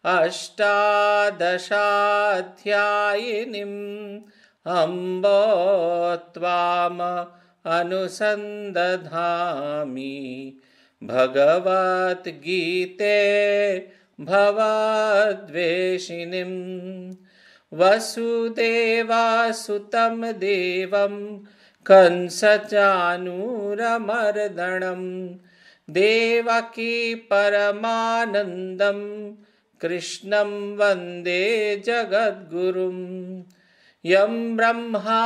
अष्टादशाध्यायिनीम् अम्बोत्वाम त्वाम अनुसन्दधामि भगवद्गीते भवाद्वेषिणीं वसुदेवासुतं देवं कंसचानूरमर्दणं देवकी परमानन्दम् कृष्णं वन्दे जगद्गुरुं यं ब्रह्मा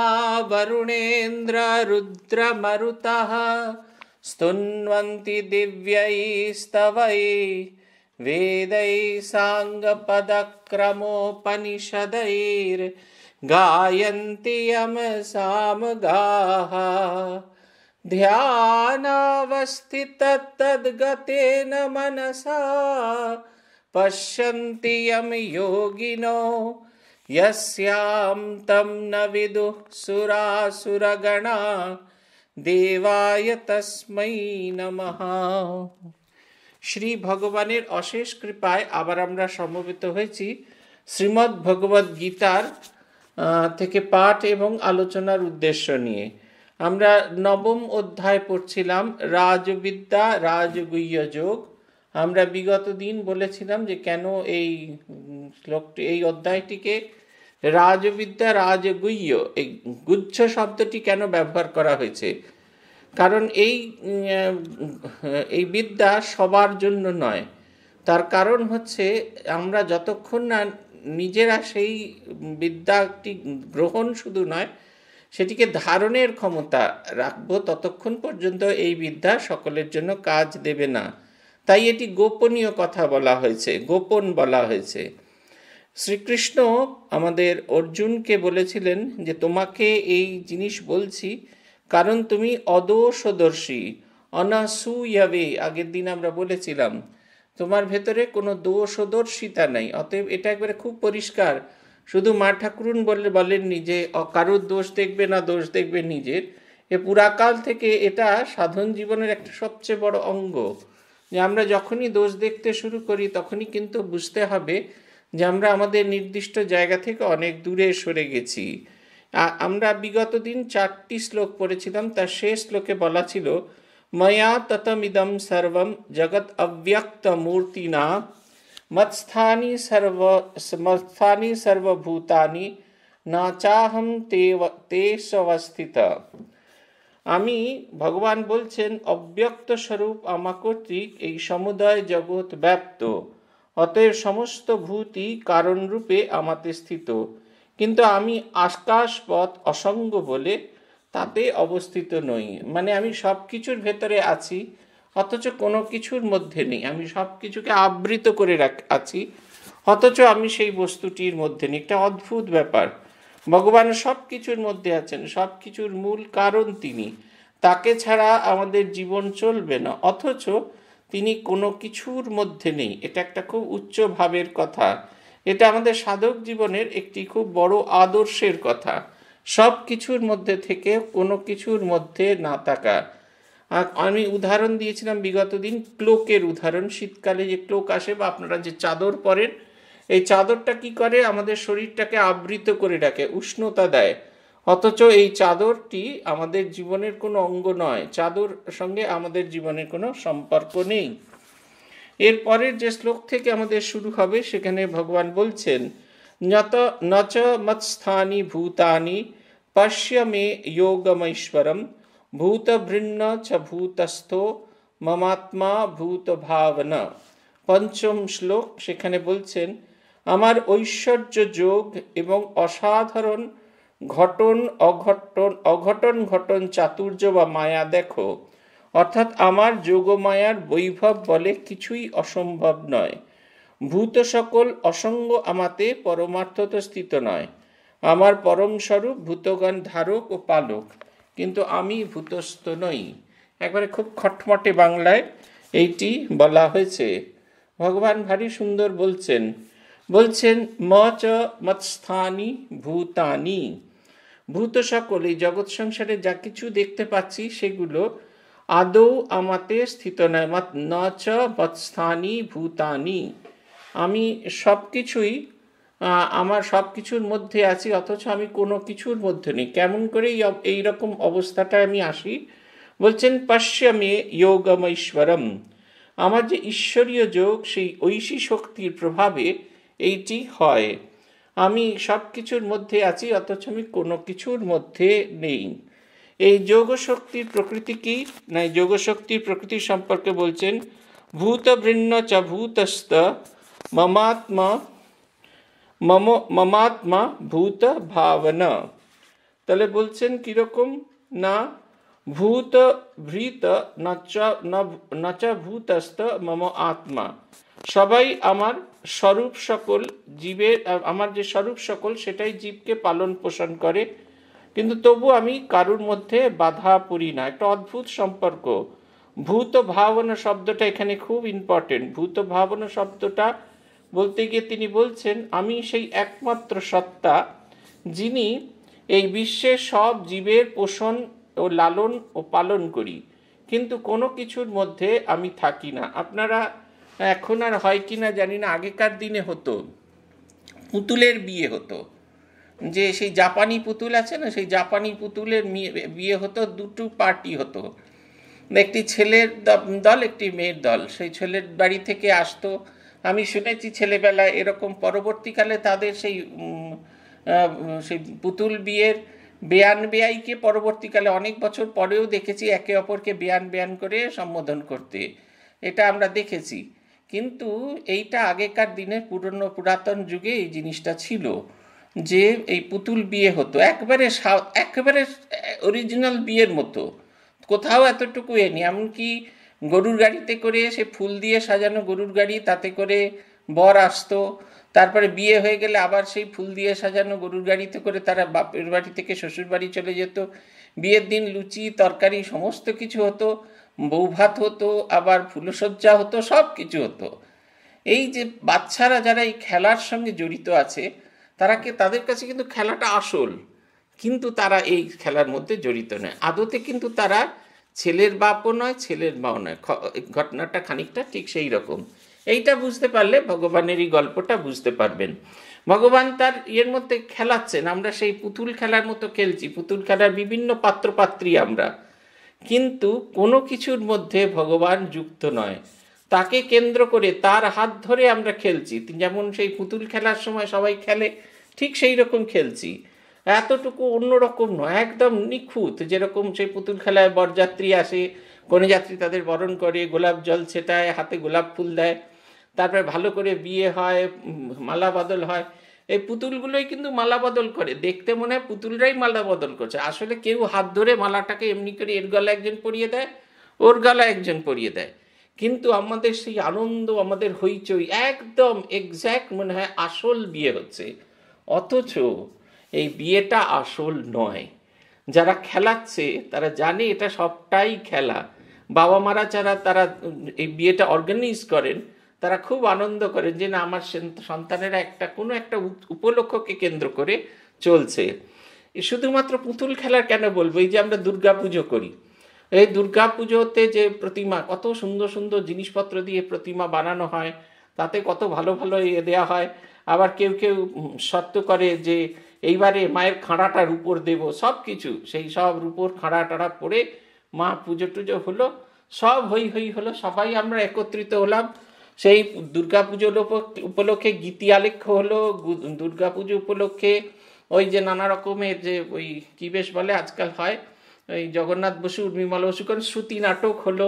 वरुणेन्द्ररुद्रमरुतः स्तुन्वन्ति दिव्यैस्तवै वेदै साङ्गपदक्रमोपनिषदैर्गायन्ति यं सामगाः ध्यानावस्थितत्तद्गतेन मनसा पश्यन्ति यं योगिनो यस्यां तं न विदुः सुरासुरगणा দেবায় তস্মৈ নমঃ শ্রী ভগবানের অশেষ কৃপায় আবার আমরা সমবেত হয়েছি শ্রীমৎ ভগবত গীতার থেকে পাঠ এবং আলোচনার উদ্দেশ্য নিয়ে আমরা নবম অধ্যায় পড়ছিলাম রাজবিদ্যা রাজগুহ্য যোগ আমরা বিগত দিন বলেছিলাম যে কেন এই শ্লোকটি এই অধ্যায়টিকে রাজবিদ্যা রাজগুহ্য এই গুচ্ছ শব্দটি কেন ব্যবহার করা হয়েছে কারণ এই এই বিদ্যা সবার জন্য নয় তার কারণ হচ্ছে আমরা যতক্ষণ না নিজেরা সেই বিদ্যাটি গ্রহণ শুধু নয় সেটিকে ধারণের ক্ষমতা রাখবো ততক্ষণ পর্যন্ত এই বিদ্যা সকলের জন্য কাজ দেবে না তাই এটি গোপনীয় কথা বলা হয়েছে গোপন বলা হয়েছে শ্রীকৃষ্ণ আমাদের অর্জুনকে বলেছিলেন যে তোমাকে এই জিনিস বলছি কারণ তুমি অদোষদর্শী অনাসুয়াবে আগের দিন আমরা বলেছিলাম তোমার ভেতরে কোনো দোষদর্শিতা নাই অতএব এটা একবারে খুব পরিষ্কার শুধু মা ঠাকুরুন বলে বলেননি যে কারোর দোষ দেখবে না দোষ দেখবে নিজের এ পুরাকাল থেকে এটা সাধন জীবনের একটা সবচেয়ে বড় অঙ্গ যে আমরা যখনই দোষ দেখতে শুরু করি তখনই কিন্তু বুঝতে হবে যে আমরা আমাদের নির্দিষ্ট জায়গা থেকে অনেক দূরে সরে গেছি আমরা বিগত দিন চারটি শ্লোক পড়েছিলাম তার শেষ শ্লোকে বলা ছিল ময়া ততমিদম সর্বম জগৎ অব্যক্ত মূর্তিনা মৎস্থানি সর্ব মৎস্থানি সর্বভূতানি না চাহম তে তেসবস্থিত আমি ভগবান বলছেন অব্যক্ত স্বরূপ আমা কর্তৃক এই সমুদয় জগৎ ব্যপ্ত অতএব সমস্ত ভূতি কারণরূপে আমাতে স্থিত কিন্তু আমি পথ অসঙ্গ বলে তাতে অবস্থিত নই মানে আমি সব কিছুর ভেতরে আছি অথচ কোনো কিছুর মধ্যে নেই আমি সব কিছুকে আবৃত করে রাখ আছি অথচ আমি সেই বস্তুটির মধ্যে নেই একটা অদ্ভুত ব্যাপার ভগবান সব কিছুর মধ্যে আছেন সব কিছুর মূল কারণ তিনি তাকে ছাড়া আমাদের জীবন চলবে না অথচ তিনি কোনো কিছুর মধ্যে নেই এটা একটা খুব উচ্চ ভাবের কথা এটা আমাদের সাধক জীবনের একটি খুব বড় আদর্শের কথা সব কিছুর মধ্যে থেকে কোনো কিছুর মধ্যে না থাকা আমি উদাহরণ দিয়েছিলাম বিগত দিন ক্লোকের উদাহরণ শীতকালে যে ক্লোক আসে বা আপনারা যে চাদর পরেন এই চাদরটা কি করে আমাদের শরীরটাকে আবৃত করে রাখে উষ্ণতা দেয় অথচ এই চাদরটি আমাদের জীবনের কোনো অঙ্গ নয় চাদর সঙ্গে আমাদের জীবনের কোনো সম্পর্ক নেই এর পরের যে শ্লোক থেকে আমাদের শুরু হবে সেখানে ভগবান বলছেন নত নচ মৎস্থানি ভূতানি পশ্য মে যোগমৈশ্বরম ভূতভৃন্ন চ ভূতস্থ মমাত্মা ভূত ভাবনা পঞ্চম শ্লোক সেখানে বলছেন আমার ঐশ্বর্য যোগ এবং অসাধারণ ঘটন অঘটন অঘটন ঘটন চাতুর্য বা মায়া দেখো অর্থাৎ আমার যোগমায়ার বৈভব বলে কিছুই অসম্ভব নয় ভূত সকল অসঙ্গ আমাতে পরমার্থ তো স্থিত নয় আমার পরমস্বরূপ ভূতগণ ধারক ও পালক কিন্তু আমি ভূতস্থ নই একবারে খুব খটমটে বাংলায় এইটি বলা হয়েছে ভগবান ভারী সুন্দর বলছেন বলছেন মচ মৎস্থানি ভূতানি ভূত সকলে জগৎ সংসারে যা কিছু দেখতে পাচ্ছি সেগুলো আদৌ আমাতে স্থিত নয় ন চ মৎস্থানি ভূতানি আমি সব কিছুই আমার সব কিছুর মধ্যে আছি অথচ আমি কোনো কিছুর মধ্যে নেই কেমন করে এই রকম অবস্থাটায় আমি আসি বলছেন পশ্চিমে যোগম ঈশ্বরম আমার যে ঈশ্বরীয় যোগ সেই ঐশী শক্তির প্রভাবে এইটি হয় আমি সব কিছুর মধ্যে আছি অথচ আমি কোনো কিছুর মধ্যে নেই এই যোগশক্তির প্রকৃতি কি না যোগশক্তির প্রকৃতি সম্পর্কে বলছেন ভূতবৃন্ন চ ভূতস্ত মমাত্মা মম মমাত্মা ভূত ভাবনা তাহলে বলছেন কীরকম না ভূত ভৃত নচ নচ ভূতস্ত মম আত্মা সবাই আমার স্বরূপ সকল জীবের আমার যে স্বরূপ সকল সেটাই জীবকে পালন পোষণ করে কিন্তু তবু আমি কারুর মধ্যে বাধা পড়ি না একটা অদ্ভুত সম্পর্ক ভূত ভাবনা শব্দটা এখানে খুব ইম্পর্টেন্ট ভূত ভাবনা শব্দটা বলতে গিয়ে তিনি বলছেন আমি সেই একমাত্র সত্তা যিনি এই বিশ্বের সব জীবের পোষণ ও লালন ও পালন করি কিন্তু কোনো কিছুর মধ্যে আমি থাকি না আপনারা এখন আর হয় কি না জানি না আগেকার দিনে হতো পুতুলের বিয়ে হতো যে সেই জাপানি পুতুল আছে না সেই জাপানি পুতুলের বিয়ে হতো দুটো পার্টি হতো একটি ছেলের দল একটি মেয়ের দল সেই ছেলের বাড়ি থেকে আসতো আমি শুনেছি ছেলেবেলায় এরকম পরবর্তীকালে তাদের সেই সেই পুতুল বিয়ের বেয়ান বেয়াইকে পরবর্তীকালে অনেক বছর পরেও দেখেছি একে অপরকে বেয়ান বেয়ান করে সম্বোধন করতে এটা আমরা দেখেছি কিন্তু এইটা আগেকার দিনের পুরনো পুরাতন যুগে এই জিনিসটা ছিল যে এই পুতুল বিয়ে হতো একবারে একেবারে অরিজিনাল বিয়ের মতো কোথাও এতটুকু এনি এমনকি গরুর গাড়িতে করে সে ফুল দিয়ে সাজানো গরুর গাড়ি তাতে করে বর আসতো তারপরে বিয়ে হয়ে গেলে আবার সেই ফুল দিয়ে সাজানো গরুর গাড়িতে করে তারা বাপের বাড়ি থেকে শ্বশুর বাড়ি চলে যেত বিয়ের দিন লুচি তরকারি সমস্ত কিছু হতো বৌভাত হতো আবার ফুলসজ্জা হতো সব কিছু হতো এই যে বাচ্চারা যারা এই খেলার সঙ্গে জড়িত আছে তারা কে তাদের কাছে কিন্তু খেলাটা আসল কিন্তু তারা এই খেলার মধ্যে জড়িত নয় আদতে কিন্তু তারা ছেলের বাপও নয় ছেলের মাও নয় ঘটনাটা খানিকটা ঠিক সেই রকম এইটা বুঝতে পারলে ভগবানের এই গল্পটা বুঝতে পারবেন ভগবান তার ইয়ের মধ্যে খেলাচ্ছেন আমরা সেই পুতুল খেলার মতো খেলছি পুতুল খেলার বিভিন্ন পাত্রপাত্রী আমরা কিন্তু কোনো কিছুর মধ্যে ভগবান যুক্ত নয় তাকে কেন্দ্র করে তার হাত ধরে আমরা খেলছি যেমন সেই পুতুল খেলার সময় সবাই খেলে ঠিক সেই রকম খেলছি এতটুকু অন্যরকম নয় একদম নিখুঁত যেরকম সেই পুতুল খেলায় বরযাত্রী আসে কোনো যাত্রী তাদের বরণ করে গোলাপ জল ছেটায় হাতে গোলাপ ফুল দেয় তারপরে ভালো করে বিয়ে হয় মালা বদল হয় এই পুতুলগুলোই কিন্তু মালা বদল করে দেখতে মনে হয় পুতুলরাই মালা বদল করছে আসলে কেউ হাত ধরে মালাটাকে এমনি করে এর গলা একজন পরিয়ে দেয় ওর গলা একজন পরিয়ে দেয় কিন্তু আমাদের সেই আনন্দ আমাদের হইচই একদম এক্স্যাক্ট মনে হয় আসল বিয়ে হচ্ছে অথচ এই বিয়েটা আসল নয় যারা খেলাচ্ছে তারা জানে এটা সবটাই খেলা বাবা মারা যারা তারা এই বিয়েটা অর্গানাইজ করেন তারা খুব আনন্দ করেন যে না আমার সন্তানেরা একটা কোনো একটা উপলক্ষকে কেন্দ্র করে চলছে শুধুমাত্র পুতুল খেলার কেন বলবো এই যে আমরা দুর্গা পুজো করি এই দুর্গা পুজোতে যে প্রতিমা কত সুন্দর সুন্দর জিনিসপত্র দিয়ে প্রতিমা বানানো হয় তাতে কত ভালো ভালো ইয়ে দেওয়া হয় আবার কেউ কেউ সত্য করে যে এইবারে মায়ের খাঁড়াটার উপর দেব সব কিছু সেই সব রূপোর খাঁড়া টাড়া পরে মা পুজো টুজো হলো সব হই হই হলো সবাই আমরা একত্রিত হলাম সেই দুর্গাপুজো উপলক্ষে গীতি আলেখ্য হলো দুর্গাপুজো উপলক্ষে ওই যে নানা রকমের যে ওই কি বেশ বলে আজকাল হয় ওই জগন্নাথ বসু বসু কারণ শ্রুতি নাটক হলো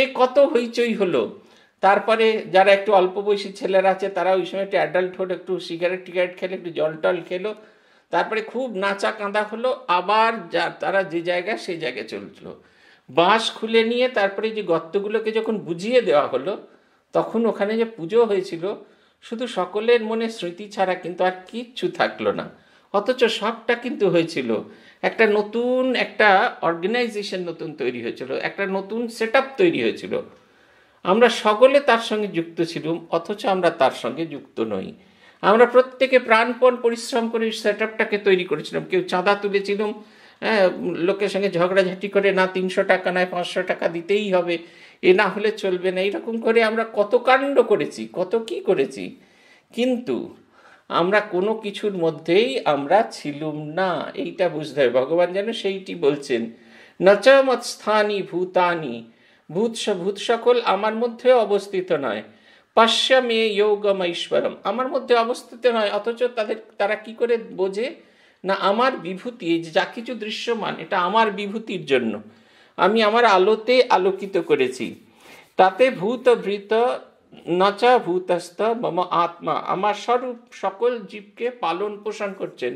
এ কত হইচই হলো তারপরে যারা একটু অল্প বয়সী ছেলেরা আছে তারা ওই সময় একটু অ্যাডাল্টহুড একটু সিগারেট টিগারেট খেলে একটু জল টল খেলো তারপরে খুব নাচা কাঁদা হলো আবার যা তারা যে জায়গায় সেই জায়গায় চলছিল বাঁশ খুলে নিয়ে তারপরে যে গর্তগুলোকে যখন বুঝিয়ে দেওয়া হলো তখন ওখানে যে পুজো হয়েছিল শুধু সকলের মনে স্মৃতি ছাড়া কিন্তু আর কিচ্ছু থাকলো না অথচ সবটা কিন্তু হয়েছিল একটা নতুন একটা অর্গানাইজেশন নতুন তৈরি হয়েছিল একটা নতুন সেট তৈরি হয়েছিল আমরা সকলে তার সঙ্গে যুক্ত ছিলাম অথচ আমরা তার সঙ্গে যুক্ত নই আমরা প্রত্যেকে প্রাণপণ পরিশ্রম করে সেট আপটাকে তৈরি করেছিলাম কেউ চাঁদা তুলেছিলাম হ্যাঁ লোকের সঙ্গে ঝগড়াঝাটি করে না তিনশো টাকা নয় পাঁচশো টাকা দিতেই হবে এ না হলে চলবে না এইরকম করে আমরা কত কাণ্ড করেছি কত কি করেছি কিন্তু আমরা কোনো কিছুর মধ্যেই আমরা ছিলুম না এইটা বুঝতে হবে ভগবান যেন সেইটি বলছেন নচমত স্থানি ভূতানি ভূত ভূত সকল আমার মধ্যে অবস্থিত নয় মেয়ে যোগ ঈশ্বরম আমার মধ্যে অবস্থিত নয় অথচ তাদের তারা কি করে বোঝে না আমার বিভূতি যা কিছু দৃশ্যমান এটা আমার বিভূতির জন্য আমি আমার আলোতে আলোকিত করেছি তাতে ভূত ভৃত নচা ভূতস্থ মম আত্মা আমার স্বরূপ সকল জীবকে পালন পোষণ করছেন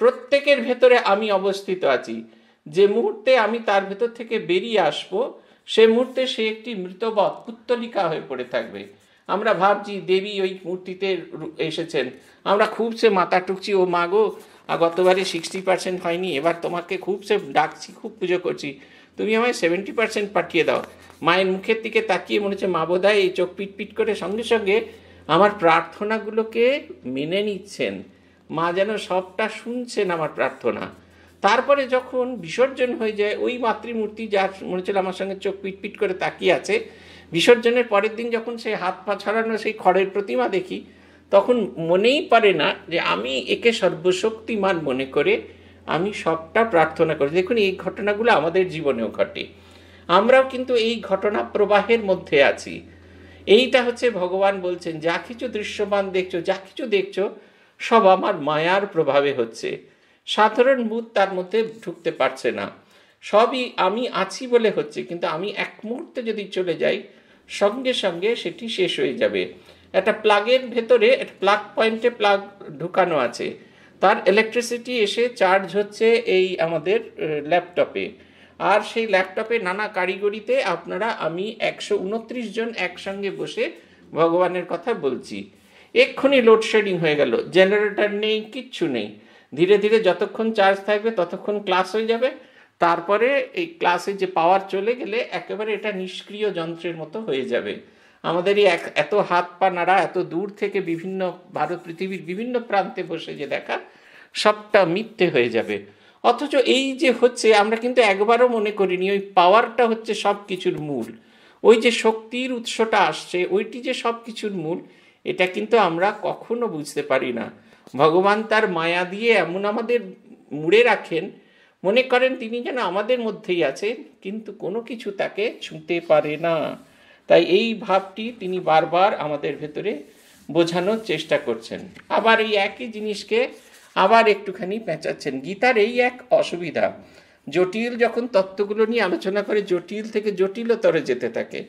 প্রত্যেকের ভেতরে আমি অবস্থিত আছি যে মুহূর্তে আমি তার ভেতর থেকে বেরিয়ে আসব সে মুহূর্তে সে একটি মৃতবধ পুত্তলিকা হয়ে পড়ে থাকবে আমরা ভাবছি দেবী ওই মূর্তিতে এসেছেন আমরা খুব সে মাথা টুকছি ও মাগো গতবারে সিক্সটি পার্সেন্ট হয়নি এবার তোমাকে খুব সে ডাকছি খুব পুজো করছি তুমি আমায় সেভেন্টি পার্সেন্ট পাঠিয়ে দাও মায়ের মুখের দিকে তাকিয়ে মনে হচ্ছে মা বোধ এই চোখ পিটপিট করে সঙ্গে সঙ্গে আমার প্রার্থনাগুলোকে মেনে নিচ্ছেন মা যেন সবটা শুনছেন আমার প্রার্থনা তারপরে যখন বিসর্জন হয়ে যায় ওই মাতৃমূর্তি যার মনে হচ্ছিল আমার সঙ্গে চোখ পিটপিট করে তাকিয়ে আছে বিসর্জনের পরের দিন যখন সেই হাত পা ছড়ানো সেই খড়ের প্রতিমা দেখি তখন মনেই পারে না যে আমি একে সর্বশক্তিমান মনে করে আমি সবটা প্রার্থনা করি দেখুন এই ঘটনাগুলো আমাদের জীবনেও ঘটে আমরাও কিন্তু এই ঘটনা প্রবাহের মধ্যে আছি এইটা হচ্ছে ভগবান বলছেন যা কিছু দৃশ্যমান দেখছো যা কিছু দেখছো সব আমার মায়ার প্রভাবে হচ্ছে সাধারণ মুদ তার মধ্যে ঢুকতে পারছে না সবই আমি আছি বলে হচ্ছে কিন্তু আমি এক মুহূর্তে যদি চলে যাই সঙ্গে সঙ্গে সেটি শেষ হয়ে যাবে একটা প্লাগের ভেতরে একটা প্লাগ পয়েন্টে প্লাগ ঢুকানো আছে তার ইলেকট্রিসিটি এসে চার্জ হচ্ছে এই আমাদের ল্যাপটপে আর সেই ল্যাপটপে নানা কারিগরিতে আপনারা আমি একশো উনত্রিশ জন একসঙ্গে বসে ভগবানের কথা বলছি এক্ষুনি লোডশেডিং হয়ে গেল জেনারেটর নেই কিচ্ছু নেই ধীরে ধীরে যতক্ষণ চার্জ থাকবে ততক্ষণ ক্লাস হয়ে যাবে তারপরে এই ক্লাসে যে পাওয়ার চলে গেলে একেবারে এটা নিষ্ক্রিয় যন্ত্রের মতো হয়ে যাবে আমাদের এই এত হাত পা নাড়া এত দূর থেকে বিভিন্ন ভারত পৃথিবীর বিভিন্ন প্রান্তে বসে যে দেখা সবটা মিথ্যে হয়ে যাবে অথচ এই যে হচ্ছে আমরা কিন্তু একবারও মনে করিনি ওই পাওয়ারটা হচ্ছে সব কিছুর মূল ওই যে শক্তির উৎসটা আসছে ওইটি যে সব কিছুর মূল এটা কিন্তু আমরা কখনো বুঝতে পারি না ভগবান তার মায়া দিয়ে এমন আমাদের মুড়ে রাখেন মনে করেন তিনি যেন আমাদের মধ্যেই আছেন কিন্তু কোনো কিছু তাকে ছুঁতে পারে না তাই এই ভাবটি তিনি বারবার আমাদের ভেতরে বোঝানোর চেষ্টা করছেন আবার এই একই জিনিসকে আবার একটুখানি পেঁচাচ্ছেন গীতার এই এক অসুবিধা জটিল যখন তত্ত্বগুলো নিয়ে আলোচনা করে জটিল থেকে জটিলতরে যেতে থাকে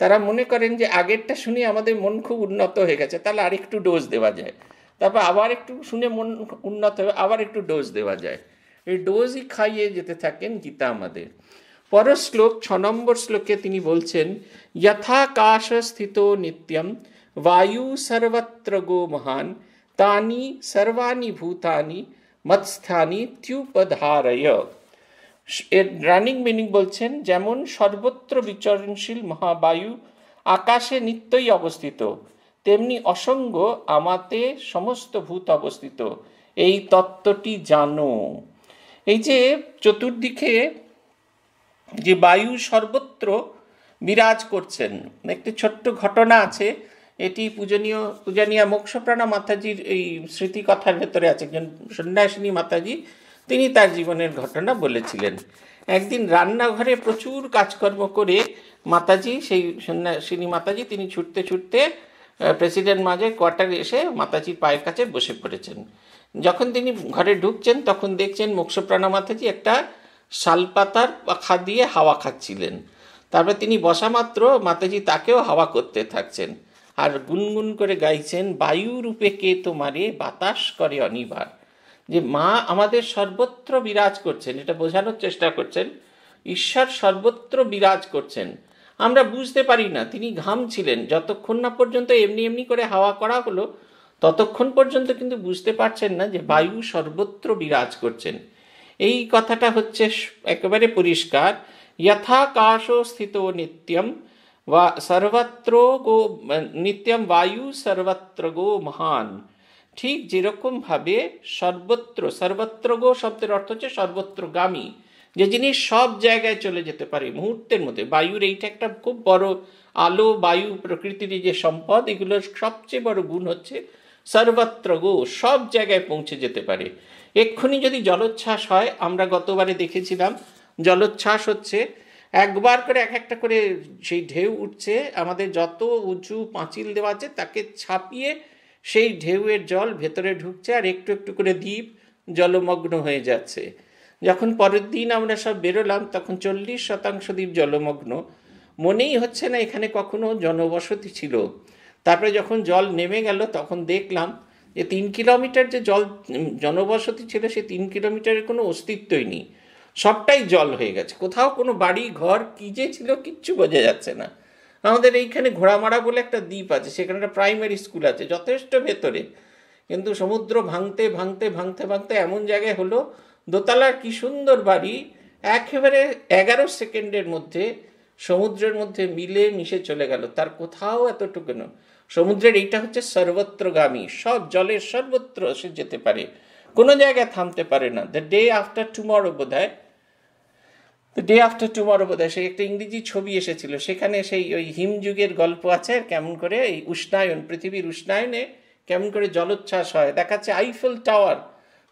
তারা মনে করেন যে আগেরটা শুনে আমাদের মন খুব উন্নত হয়ে গেছে তাহলে আরেকটু ডোজ দেওয়া যায় তারপর আবার একটু শুনে মন উন্নত হবে আবার একটু ডোজ দেওয়া যায় এই ডোজই খাইয়ে যেতে থাকেন গীতা আমাদের পর শ্লোক ছ নম্বর শ্লোকে তিনি বলছেন যথাকাশস্থিত নিত্যম বায়ু সর্বত্র গো মহান তানি सर्वाणि ভূতানি মৎস্থানি ত্યુপধারয় এর রানিং মিনিং বলছেন যেমন সর্বত্র বিচরণশীল মহাবায়ু আকাশে নিত্যই অবস্থিত তেমনি অসঙ্গ আমাতে সমস্ত ভূত অবস্থিত এই তত্ত্বটি জানো এই যে চতুর্দিকে যে বায়ু সর্বত্র বিরাজ করছেন একটি ছোট্ট ঘটনা আছে এটি পূজনীয় পূজানিয়া মোক্ষপ্রাণা মাতাজির এই স্মৃতিকথার ভেতরে আছে একজন সন্ন্যাসিনী মাতাজি তিনি তার জীবনের ঘটনা বলেছিলেন একদিন রান্নাঘরে প্রচুর কাজকর্ম করে মাতাজি সেই সন্ন্যাসিনী মাতাজি তিনি ছুটতে ছুটতে প্রেসিডেন্ট মাঝে কোয়ার্টারে এসে মাতাজির পায়ের কাছে বসে পড়েছেন যখন তিনি ঘরে ঢুকছেন তখন দেখছেন মোক্ষপ্রাণা মাতাজি একটা শালপাতার পাখা দিয়ে হাওয়া খাচ্ছিলেন তারপর তিনি বসা মাত্র মাতাজি তাকেও হাওয়া করতে থাকছেন আর গুনগুন করে গাইছেন বায়ু রূপে কে তোমারে বাতাস করে অনিবার যে মা আমাদের সর্বত্র বিরাজ করছেন এটা বোঝানোর চেষ্টা করছেন ঈশ্বর সর্বত্র বিরাজ করছেন আমরা বুঝতে পারি না তিনি ঘাম ছিলেন যতক্ষণ না পর্যন্ত এমনি এমনি করে হাওয়া করা হলো ততক্ষণ পর্যন্ত কিন্তু বুঝতে পারছেন না যে বায়ু সর্বত্র বিরাজ করছেন এই কথাটা হচ্ছে একেবারে পরিষ্কার যথাকাশ স্থিত নিত্যম वा সর্বত্র গো নিত্যম বায়ু সর্বত্র গো মহান ঠিক যেরকমভাবে সর্বত্র সর্বত্র গো শব্দের অর্থ হচ্ছে সর্বত্র গামী যে জিনিস সব জায়গায় চলে যেতে পারে মুহূর্তের মধ্যে বায়ুর এইটা একটা খুব বড় আলো বায়ু প্রকৃতির যে সম্পদ এগুলোর সবচেয়ে বড় গুণ হচ্ছে সর্বত্র গো সব জায়গায় পৌঁছে যেতে পারে এক্ষুনি যদি জলোচ্ছ্বাস হয় আমরা গতবারে দেখেছিলাম জলোচ্ছ্বাস হচ্ছে একবার করে এক একটা করে সেই ঢেউ উঠছে আমাদের যত উঁচু পাঁচিল দেওয়া আছে তাকে ছাপিয়ে সেই ঢেউয়ের জল ভেতরে ঢুকছে আর একটু একটু করে দ্বীপ জলমগ্ন হয়ে যাচ্ছে যখন পরের দিন আমরা সব বেরোলাম তখন চল্লিশ শতাংশ দ্বীপ জলমগ্ন মনেই হচ্ছে না এখানে কখনো জনবসতি ছিল তারপরে যখন জল নেমে গেল তখন দেখলাম যে তিন কিলোমিটার যে জল জনবসতি ছিল সেই তিন কিলোমিটারের কোনো অস্তিত্বই নেই সবটাই জল হয়ে গেছে কোথাও কোনো বাড়ি ঘর কি যে ছিল কিচ্ছু বোঝা যাচ্ছে না আমাদের এইখানে ঘোড়ামারা বলে একটা দ্বীপ আছে সেখানে একটা প্রাইমারি স্কুল আছে যথেষ্ট ভেতরে কিন্তু সমুদ্র ভাঙতে ভাঙতে ভাঙতে ভাঙতে এমন জায়গায় হলো দোতলার কি সুন্দর বাড়ি একেবারে এগারো সেকেন্ডের মধ্যে সমুদ্রের মধ্যে মিলে মিশে চলে গেল তার কোথাও এতটুকুনো সমুদ্রের এইটা হচ্ছে সর্বত্রগামী সব জলের সর্বত্র সে যেতে পারে কোনো জায়গায় থামতে পারে না দ্য ডে আফটার টুমরো বোধ হয় ডে আফটার টুমারো বোধ হয় সেই একটা ইংরেজি ছবি এসেছিল সেখানে সেই ওই হিমযুগের গল্প আছে কেমন করে এই উষ্ণায়ন পৃথিবীর উষ্ণায়নে কেমন করে জলোচ্ছ্বাস হয় দেখাচ্ছে আইফেল টাওয়ার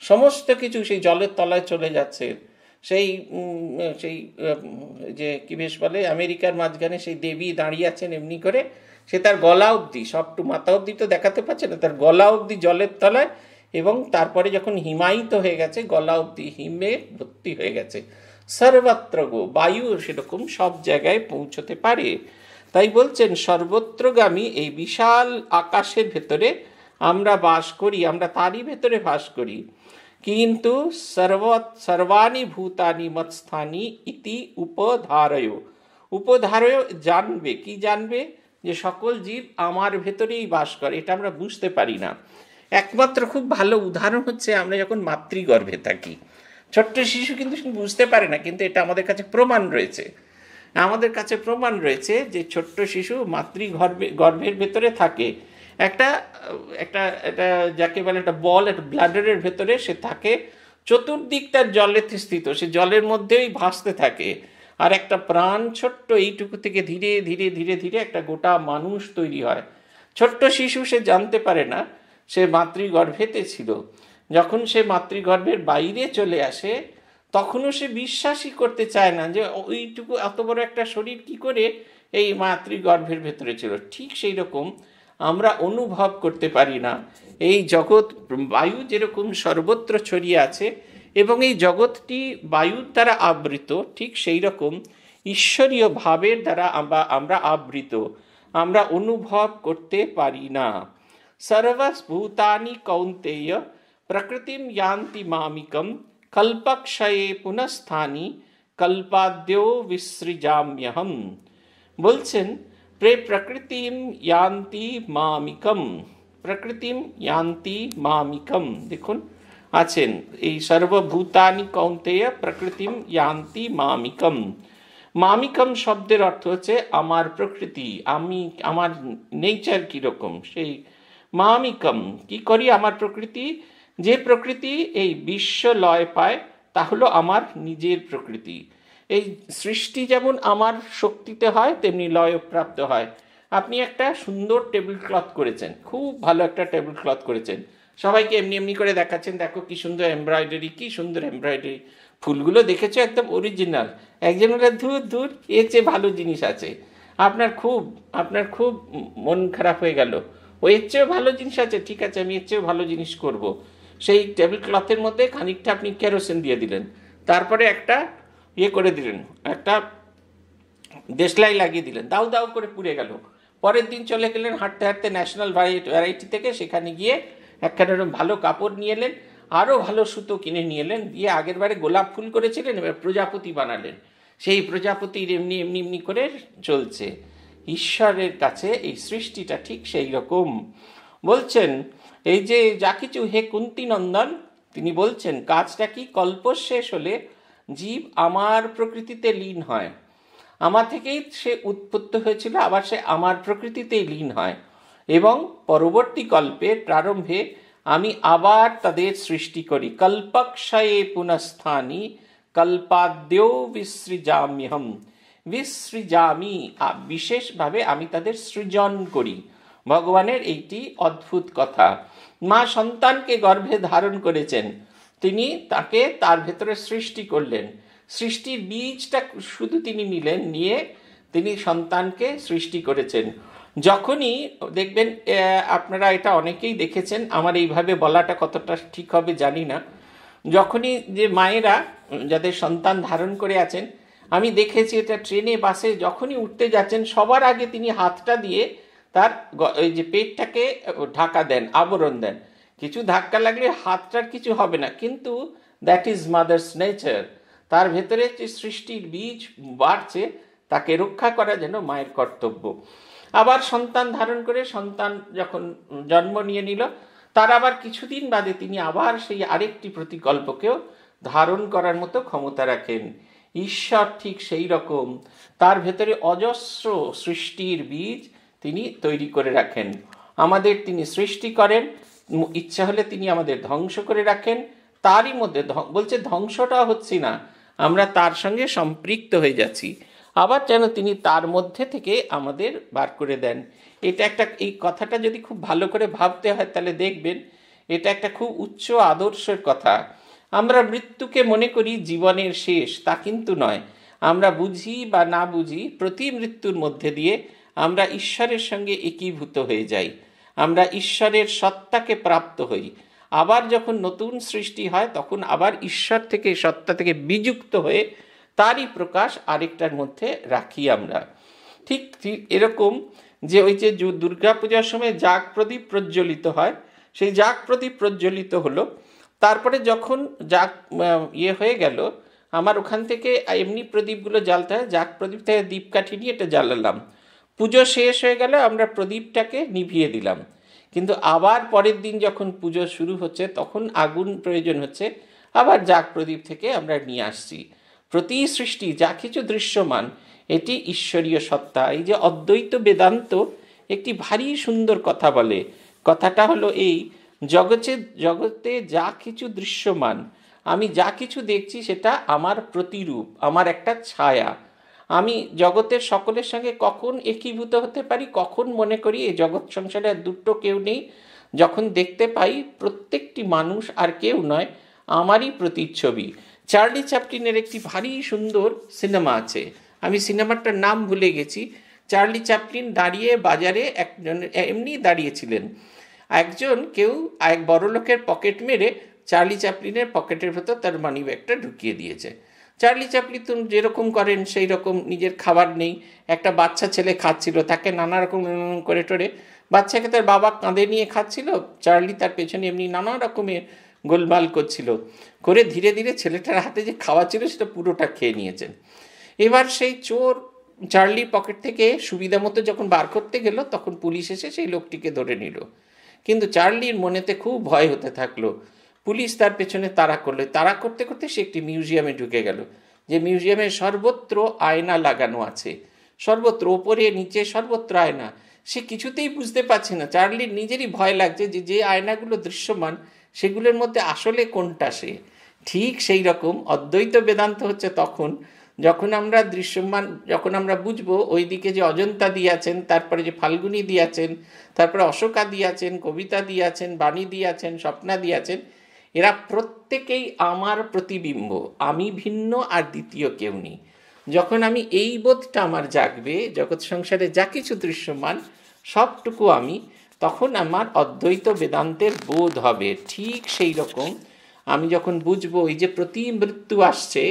সমস্ত কিছু সেই জলের তলায় চলে যাচ্ছে সেই সেই যে কি বেশ বলে আমেরিকার মাঝখানে সেই দেবী দাঁড়িয়ে আছেন এমনি করে সে তার গলা অবধি সবটু মাথা অবধি তো দেখাতে পারছে না তার গলা অবধি জলের তলায় এবং তারপরে যখন হিমায়িত হয়ে গেছে গলা অবধি হিমে ভর্তি হয়ে গেছে সর্বত্র গো বায়ু সেরকম সব জায়গায় পৌঁছতে পারে তাই বলছেন সর্বত্রগামী এই বিশাল আকাশের ভেতরে আমরা বাস করি আমরা তারই ভেতরে বাস করি কিন্তু সর্ব সর্বাণী ভূতানি মৎস্থানি ইতি উপধারয় উপধারয় জানবে কি জানবে যে সকল জীব আমার ভেতরেই বাস করে এটা আমরা বুঝতে পারি না একমাত্র খুব ভালো উদাহরণ হচ্ছে আমরা যখন মাতৃগর্ভে থাকি ছোট্ট শিশু কিন্তু বুঝতে পারে না কিন্তু এটা আমাদের কাছে প্রমাণ রয়েছে আমাদের কাছে প্রমাণ রয়েছে যে ছোট্ট শিশু মাতৃ গর্ভে গর্ভের ভেতরে থাকে একটা একটা একটা যাকে বলে একটা বল একটা ব্লাডারের ভেতরে সে থাকে চতুর্দিক তার জলে স্থিত সে জলের মধ্যেই ভাসতে থাকে আর একটা প্রাণ ছোট্ট এইটুকু থেকে ধীরে ধীরে ধীরে ধীরে একটা গোটা মানুষ তৈরি হয় ছোট্ট শিশু সে জানতে পারে না সে মাতৃগর্ভেতে ছিল যখন সে মাতৃগর্ভের বাইরে চলে আসে তখনও সে বিশ্বাসই করতে চায় না যে ওইটুকু এত বড় একটা শরীর কি করে এই মাতৃগর্ভের ভেতরে ছিল ঠিক সেই রকম আমরা অনুভব করতে পারি না এই জগৎ বায়ু যেরকম সর্বত্র ছড়িয়ে আছে এবং এই জগৎটি বায়ুর দ্বারা আবৃত ঠিক সেই রকম ঈশ্বরীয় ভাবের দ্বারা আমরা আমরা আবৃত আমরা অনুভব করতে পারি না সর্বভূতানি কৌন্তেয় प्रकृतिम यान्ति मामिकम কল্পাক্ষয়ে পুনঃস্থানি কল্পাদ্যো বিসৃজাম্যহম বলছেন প্রে প্রকৃতিম ইয়ান্তি মামিকম প্রকৃতিম ইয়ান্তি মামিকম দেখুন আছেন এই সর্বভূতানি কৌন্তেয় প্রকৃতিম ইয়ান্তি মামিকম মামিকম শব্দের অর্থ হচ্ছে আমার প্রকৃতি আমি আমার নেচার কীরকম সেই মামিকম কি করি আমার প্রকৃতি যে প্রকৃতি এই বিশ্ব লয় পায় তা হলো আমার নিজের প্রকৃতি এই সৃষ্টি যেমন আমার শক্তিতে হয় তেমনি প্রাপ্ত হয় আপনি একটা সুন্দর টেবিল ক্লথ করেছেন খুব ভালো একটা টেবিল ক্লথ করেছেন সবাইকে এমনি এমনি করে দেখাচ্ছেন দেখো কি সুন্দর এমব্রয়ডারি কি সুন্দর এমব্রয়ডারি ফুলগুলো দেখেছো একদম অরিজিনাল একজন বলে ধুর ধুর এর চেয়ে ভালো জিনিস আছে আপনার খুব আপনার খুব মন খারাপ হয়ে গেল ও এর চেয়েও ভালো জিনিস আছে ঠিক আছে আমি এর চেয়েও ভালো জিনিস করবো সেই টেবিল ক্লথের মধ্যে খানিকটা আপনি কেরোসিন দিয়ে দিলেন তারপরে একটা ইয়ে করে দিলেন একটা দেশলাই লাগিয়ে দিলেন দাউ দাউ করে পুড়ে গেল পরের দিন চলে গেলেন হাঁটতে হাঁটতে ন্যাশনাল ভ্যারাইটি থেকে সেখানে গিয়ে একখানে ভালো কাপড় নিয়ে এলেন আরও ভালো সুতো কিনে নিয়ে এলেন দিয়ে আগের বারে গোলাপ ফুল করেছিলেন এবার প্রজাপতি বানালেন সেই প্রজাপতির এমনি এমনি এমনি করে চলছে ঈশ্বরের কাছে এই সৃষ্টিটা ঠিক সেই রকম বলছেন এই যে যা কিছু হে কুন্তি নন্দন তিনি বলছেন কাজটা কি কল্প শেষ হলে জীব আমার প্রকৃতিতে লীন হয় আমার থেকেই সে উৎপত্ত হয়েছিল আবার সে আমার প্রকৃতিতেই লীন হয় এবং পরবর্তী কল্পের প্রারম্ভে আমি আবার তাদের সৃষ্টি করি কল্পক্ষয়ে পুনঃস্থানী কল্পাদ্যেও বিসৃজাম্যহম বিসৃজামি বিশেষভাবে আমি তাদের সৃজন করি ভগবানের এইটি অদ্ভুত কথা মা সন্তানকে গর্ভে ধারণ করেছেন তিনি তাকে তার ভেতরে সৃষ্টি করলেন সৃষ্টির বীজটা শুধু তিনি নিলেন নিয়ে তিনি সন্তানকে সৃষ্টি করেছেন যখনই দেখবেন আপনারা এটা অনেকেই দেখেছেন আমার এইভাবে বলাটা কতটা ঠিক হবে জানি না যখনই যে মায়েরা যাদের সন্তান ধারণ করে আছেন আমি দেখেছি এটা ট্রেনে বাসে যখনই উঠতে যাচ্ছেন সবার আগে তিনি হাতটা দিয়ে তার ওই যে পেটটাকে ঢাকা দেন আবরণ দেন কিছু ধাক্কা লাগলে হাতটার কিছু হবে না কিন্তু দ্যাট ইজ মাদার্স নেচার তার ভেতরে যে সৃষ্টির বীজ বাড়ছে তাকে রক্ষা করা যেন মায়ের কর্তব্য আবার সন্তান ধারণ করে সন্তান যখন জন্ম নিয়ে নিল তার আবার কিছুদিন বাদে তিনি আবার সেই আরেকটি প্রতিকল্পকেও ধারণ করার মতো ক্ষমতা রাখেন ঈশ্বর ঠিক সেই রকম তার ভেতরে অজস্র সৃষ্টির বীজ তিনি তৈরি করে রাখেন আমাদের তিনি সৃষ্টি করেন ইচ্ছা হলে তিনি আমাদের ধ্বংস করে রাখেন তারই মধ্যে বলছে ধ্বংসটা হচ্ছি না আমরা তার সঙ্গে সম্পৃক্ত হয়ে যাচ্ছি আবার যেন তিনি তার মধ্যে থেকে আমাদের বার করে দেন এটা একটা এই কথাটা যদি খুব ভালো করে ভাবতে হয় তাহলে দেখবেন এটা একটা খুব উচ্চ আদর্শের কথা আমরা মৃত্যুকে মনে করি জীবনের শেষ তা কিন্তু নয় আমরা বুঝি বা না বুঝি প্রতি মৃত্যুর মধ্যে দিয়ে আমরা ঈশ্বরের সঙ্গে একীভূত হয়ে যাই আমরা ঈশ্বরের সত্তাকে প্রাপ্ত হই আবার যখন নতুন সৃষ্টি হয় তখন আবার ঈশ্বর থেকে সত্তা থেকে বিযুক্ত হয়ে তারই প্রকাশ আরেকটার মধ্যে রাখি আমরা ঠিক ঠিক এরকম যে ওই যে দুর্গাপূজার সময় জাগ প্রদীপ প্রজ্বলিত হয় সেই জাগ প্রদীপ প্রজ্বলিত হলো তারপরে যখন জাগ ইয়ে হয়ে গেল আমার ওখান থেকে এমনি প্রদীপগুলো জ্বালতে হয় জাগ প্রদীপ থেকে দীপকাঠি নিয়ে এটা জ্বালালাম পুজো শেষ হয়ে গেলে আমরা প্রদীপটাকে নিভিয়ে দিলাম কিন্তু আবার পরের দিন যখন পুজো শুরু হচ্ছে তখন আগুন প্রয়োজন হচ্ছে আবার যাক প্রদীপ থেকে আমরা নিয়ে আসছি প্রতি সৃষ্টি যা কিছু দৃশ্যমান এটি ঈশ্বরীয় সত্তা এই যে অদ্বৈত বেদান্ত একটি ভারী সুন্দর কথা বলে কথাটা হলো এই জগতে জগতে যা কিছু দৃশ্যমান আমি যা কিছু দেখছি সেটা আমার প্রতিরূপ আমার একটা ছায়া আমি জগতের সকলের সঙ্গে কখন একীভূত হতে পারি কখন মনে করি এই জগৎ সংসারে দুটো কেউ নেই যখন দেখতে পাই প্রত্যেকটি মানুষ আর কেউ নয় আমারই প্রতিচ্ছবি চার্লি চ্যাপলিনের একটি ভারী সুন্দর সিনেমা আছে আমি সিনেমাটার নাম ভুলে গেছি চার্লি চ্যাপলিন দাঁড়িয়ে বাজারে একজন এমনি দাঁড়িয়েছিলেন একজন কেউ এক বড়লোকের পকেট মেরে চার্লি চ্যাপলিনের পকেটের ভেতর তার মানি ব্যাগটা ঢুকিয়ে দিয়েছে চার্লি চাপলি তুমি যেরকম করেন সেই রকম নিজের খাবার নেই একটা বাচ্চা ছেলে খাচ্ছিল তাকে নানা রকম করে টোরে বাচ্চাকে তার বাবা কাঁধে নিয়ে খাচ্ছিল চার্লি তার পেছনে এমনি নানা রকমের গোলমাল করছিল করে ধীরে ধীরে ছেলেটার হাতে যে খাওয়া ছিল সেটা পুরোটা খেয়ে নিয়েছেন এবার সেই চোর চার্লি পকেট থেকে সুবিধা মতো যখন বার করতে গেল তখন পুলিশ এসে সেই লোকটিকে ধরে নিল কিন্তু চার্লির মনেতে খুব ভয় হতে থাকলো পুলিশ তার পেছনে তাড়া করলো তাড়া করতে করতে সে একটি মিউজিয়ামে ঢুকে গেল যে মিউজিয়ামে সর্বত্র আয়না লাগানো আছে সর্বত্র ওপরে নিচে সর্বত্র আয়না সে কিছুতেই বুঝতে পারছে না চার্লির নিজেরই ভয় লাগছে যে যে আয়নাগুলো দৃশ্যমান সেগুলোর মধ্যে আসলে কোনটা সে ঠিক সেই রকম অদ্বৈত বেদান্ত হচ্ছে তখন যখন আমরা দৃশ্যমান যখন আমরা বুঝবো ওই দিকে যে অজন্তা দিয়াছেন তারপরে যে ফাল্গুনি দিয়াছেন তারপরে অশোকা দিয়াছেন কবিতা দিয়াছেন বাণী দিয়াছেন স্বপ্না দিয়াছেন এরা প্রত্যেকেই আমার প্রতিবিম্ব আমি ভিন্ন আর দ্বিতীয় কেউ নেই যখন আমি এই বোধটা আমার জাগবে জগৎ সংসারে যা কিছু দৃশ্যমান সবটুকু আমি তখন আমার অদ্বৈত বেদান্তের বোধ হবে ঠিক সেই রকম আমি যখন বুঝব এই যে প্রতি মৃত্যু আসছে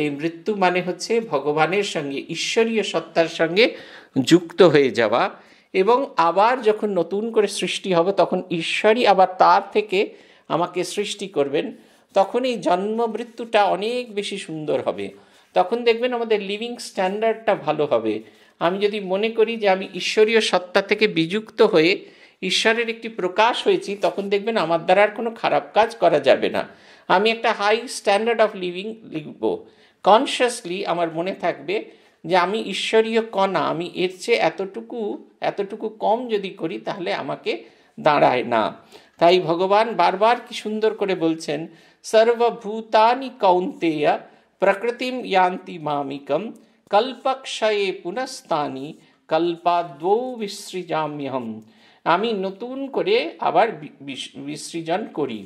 এই মৃত্যু মানে হচ্ছে ভগবানের সঙ্গে ঈশ্বরীয় সত্তার সঙ্গে যুক্ত হয়ে যাওয়া এবং আবার যখন নতুন করে সৃষ্টি হবে তখন ঈশ্বরই আবার তার থেকে আমাকে সৃষ্টি করবেন তখন এই জন্ম মৃত্যুটা অনেক বেশি সুন্দর হবে তখন দেখবেন আমাদের লিভিং স্ট্যান্ডার্ডটা ভালো হবে আমি যদি মনে করি যে আমি ঈশ্বরীয় সত্তা থেকে বিযুক্ত হয়ে ঈশ্বরের একটি প্রকাশ হয়েছি তখন দেখবেন আমার দ্বারা আর কোনো খারাপ কাজ করা যাবে না আমি একটা হাই স্ট্যান্ডার্ড অফ লিভিং লিখব কনসিয়াসলি আমার মনে থাকবে যে আমি ঈশ্বরীয় কণা আমি এর চেয়ে এতটুকু এতটুকু কম যদি করি তাহলে আমাকে দাঁড়ায় না তাই ভগবান বারবার কি সুন্দর করে বলছেন সর্বভূতানি কৌন্তেয়া প্রকৃতিম ইয়ান্তি মামিকম কল্পক্ষয়ে পুনস্তানি কল্পাদ্বৌ বিসৃজাম্যহম আমি নতুন করে আবার বিসৃজন করি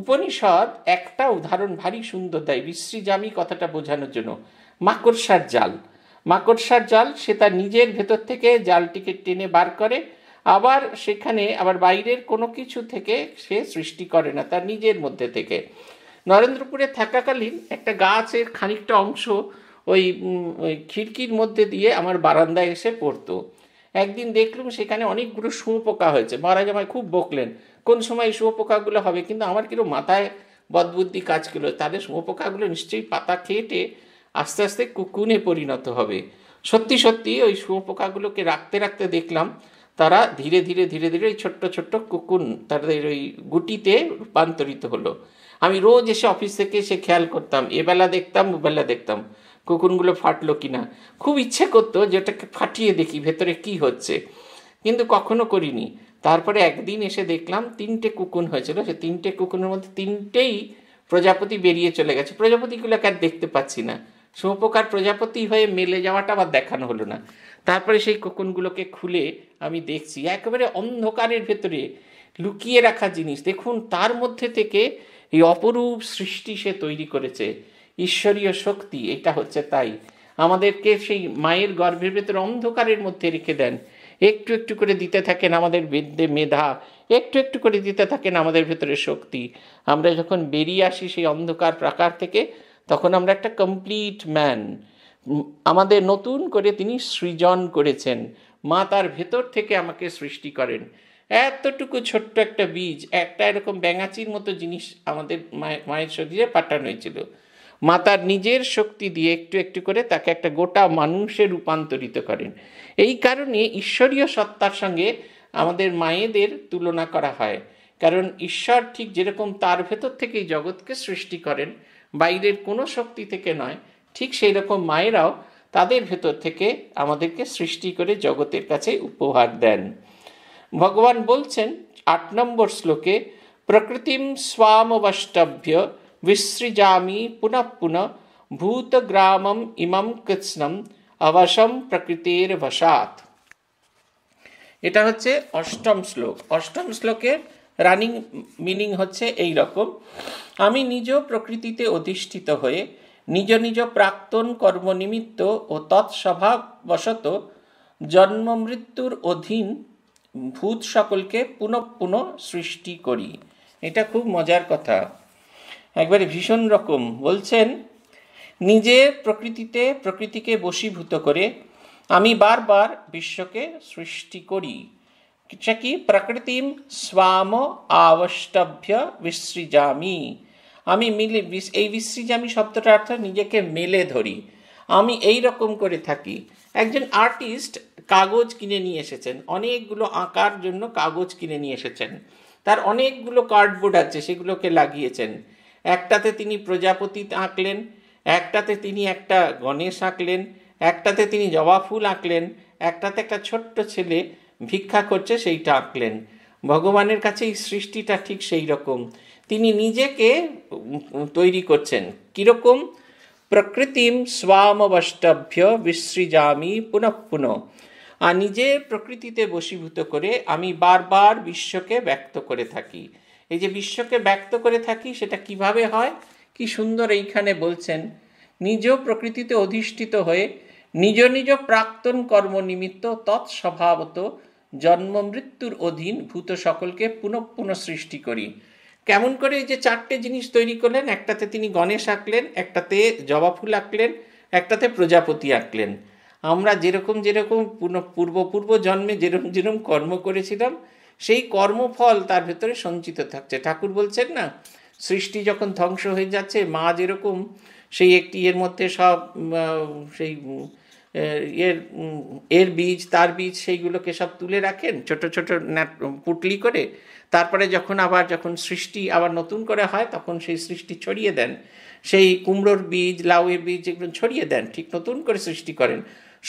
উপনিষদ একটা উদাহরণ ভারী সুন্দর দেয় বিশ্রীজামি কথাটা বোঝানোর জন্য মাকড়সার জাল মাকড়সার জাল সে তার নিজের ভেতর থেকে জালটিকে টেনে বার করে আবার সেখানে আবার বাইরের কোনো কিছু থেকে সে সৃষ্টি করে না তার নিজের মধ্যে থেকে নরেন্দ্রপুরে থাকাকালীন একটা গাছের খানিকটা অংশ ওই খিড়কির মধ্যে দিয়ে আমার বারান্দায় এসে পড়তো একদিন দেখলুম সেখানে অনেকগুলো শুঁয়োপোকা হয়েছে মহারাজ আমায় খুব বকলেন কোন সময় শুঁয়োপোকাগুলো হবে কিন্তু আমার কিন্তু মাথায় বদবুদ্ধি কাজ করল তাদের শুঁয়োপোকাগুলো নিশ্চয়ই পাতা খেটে আস্তে আস্তে কুকুনে পরিণত হবে সত্যি সত্যি ওই শুঁয়োপোকাগুলোকে রাখতে রাখতে দেখলাম তারা ধীরে ধীরে ধীরে ধীরে ওই ছোট্ট ছোট্ট কুকুন তাদের ওই গুটিতে রূপান্তরিত হলো আমি রোজ এসে অফিস থেকে সে খেয়াল করতাম এবেলা দেখতাম ওবেলা দেখতাম কুকুনগুলো ফাটলো কিনা খুব ইচ্ছে করতো যেটাকে ফাটিয়ে দেখি ভেতরে কি হচ্ছে কিন্তু কখনো করিনি তারপরে একদিন এসে দেখলাম তিনটে কুকুন হয়েছিল সে তিনটে কুকুনের মধ্যে তিনটেই প্রজাপতি বেরিয়ে চলে গেছে প্রজাপতিগুলোকে আর দেখতে পাচ্ছি না শুঁপোকার প্রজাপতি হয়ে মেলে যাওয়াটা আবার দেখানো হলো না তারপরে সেই কোকুনগুলোকে খুলে আমি দেখছি একেবারে অন্ধকারের ভেতরে লুকিয়ে রাখা জিনিস দেখুন তার মধ্যে থেকে এই অপরূপ সৃষ্টি সে তৈরি করেছে ঈশ্বরীয় শক্তি এটা হচ্ছে তাই আমাদেরকে সেই মায়ের গর্ভের ভেতরে অন্ধকারের মধ্যে রেখে দেন একটু একটু করে দিতে থাকেন আমাদের বেদে মেধা একটু একটু করে দিতে থাকেন আমাদের ভেতরে শক্তি আমরা যখন বেরিয়ে আসি সেই অন্ধকার প্রাকার থেকে তখন আমরা একটা কমপ্লিট ম্যান আমাদের নতুন করে তিনি সৃজন করেছেন মা তার ভেতর থেকে আমাকে সৃষ্টি করেন এতটুকু ছোট্ট একটা বীজ একটা এরকম ব্যাঙাচির মতো জিনিস আমাদের মায়ের শরীরে পাঠানো হয়েছিল মা তার নিজের শক্তি দিয়ে একটু একটু করে তাকে একটা গোটা মানুষে রূপান্তরিত করেন এই কারণে ঈশ্বরীয় সত্তার সঙ্গে আমাদের মায়েদের তুলনা করা হয় কারণ ঈশ্বর ঠিক যেরকম তার ভেতর থেকেই জগৎকে সৃষ্টি করেন বাইরের কোনো শক্তি থেকে নয় ঠিক সেই রকম মায়েরাও তাদের ভেতর থেকে আমাদেরকে সৃষ্টি করে জগতের কাছে উপহার দেন ভগবান বলছেন আট নম্বর শ্লোকে প্রকৃতিম স্বামবাষ্টভ্য বিসৃজামি পুনঃ ভূত ভূতগ্রামম ইমাম কৃষ্ণম অবশম প্রকৃতির বসাত এটা হচ্ছে অষ্টম শ্লোক অষ্টম শ্লোকের রানিং মিনিং হচ্ছে এই রকম আমি নিজ প্রকৃতিতে অধিষ্ঠিত হয়ে নিজ নিজ প্রাক্তন কর্মনিমিত্ত ও তৎস্বভাবশত জন্ম মৃত্যুর অধীন ভূত সকলকে পুনঃ পুনঃ সৃষ্টি করি এটা খুব মজার কথা একবারে ভীষণ রকম বলছেন নিজে প্রকৃতিতে প্রকৃতিকে বশীভূত করে আমি বারবার বিশ্বকে সৃষ্টি করি সেটা কি প্রকৃতিম স্বাম আবষ্টভ্য বিসৃজামি আমি মিলে এই আমি শব্দটার অর্থাৎ নিজেকে মেলে ধরি আমি এই রকম করে থাকি একজন আর্টিস্ট কাগজ কিনে নিয়ে এসেছেন অনেকগুলো আঁকার জন্য কাগজ কিনে নিয়ে এসেছেন তার অনেকগুলো কার্ডবোর্ড আছে সেগুলোকে লাগিয়েছেন একটাতে তিনি প্রজাপতি আঁকলেন একটাতে তিনি একটা গণেশ আঁকলেন একটাতে তিনি জবা ফুল আঁকলেন একটাতে একটা ছোট্ট ছেলে ভিক্ষা করছে সেইটা আঁকলেন ভগবানের কাছে এই সৃষ্টিটা ঠিক সেই রকম তিনি নিজেকে তৈরি করছেন কীরকম প্রকৃতিম স্বামবষ্টভ্য বিশ্রীজামি পুনঃ পুনঃ আর নিজে প্রকৃতিতে বশীভূত করে আমি বারবার বিশ্বকে ব্যক্ত করে থাকি এই যে বিশ্বকে ব্যক্ত করে থাকি সেটা কিভাবে হয় কি সুন্দর এইখানে বলছেন নিজ প্রকৃতিতে অধিষ্ঠিত হয়ে নিজ নিজ প্রাক্তন কর্ম নিমিত্ত তৎস্বভাবত জন্ম মৃত্যুর অধীন ভূত সকলকে পুনঃ পুনঃ সৃষ্টি করি কেমন করে এই যে চারটে জিনিস তৈরি করলেন একটাতে তিনি গণেশ আঁকলেন একটাতে জবা ফুল আঁকলেন একটাতে প্রজাপতি আঁকলেন আমরা যেরকম যেরকম পূর্ব পূর্ব জন্মে যেরকম যেরকম কর্ম করেছিলাম সেই কর্মফল তার ভেতরে সঞ্চিত থাকছে ঠাকুর বলছেন না সৃষ্টি যখন ধ্বংস হয়ে যাচ্ছে মা যেরকম সেই একটি এর মধ্যে সব সেই এর এর বীজ তার বীজ সেইগুলোকে সব তুলে রাখেন ছোট ছোট পুটলি করে তারপরে যখন আবার যখন সৃষ্টি আবার নতুন করে হয় তখন সেই সৃষ্টি ছড়িয়ে দেন সেই কুমড়োর বীজ লাউয়ের বীজ এগুলো ছড়িয়ে দেন ঠিক নতুন করে সৃষ্টি করেন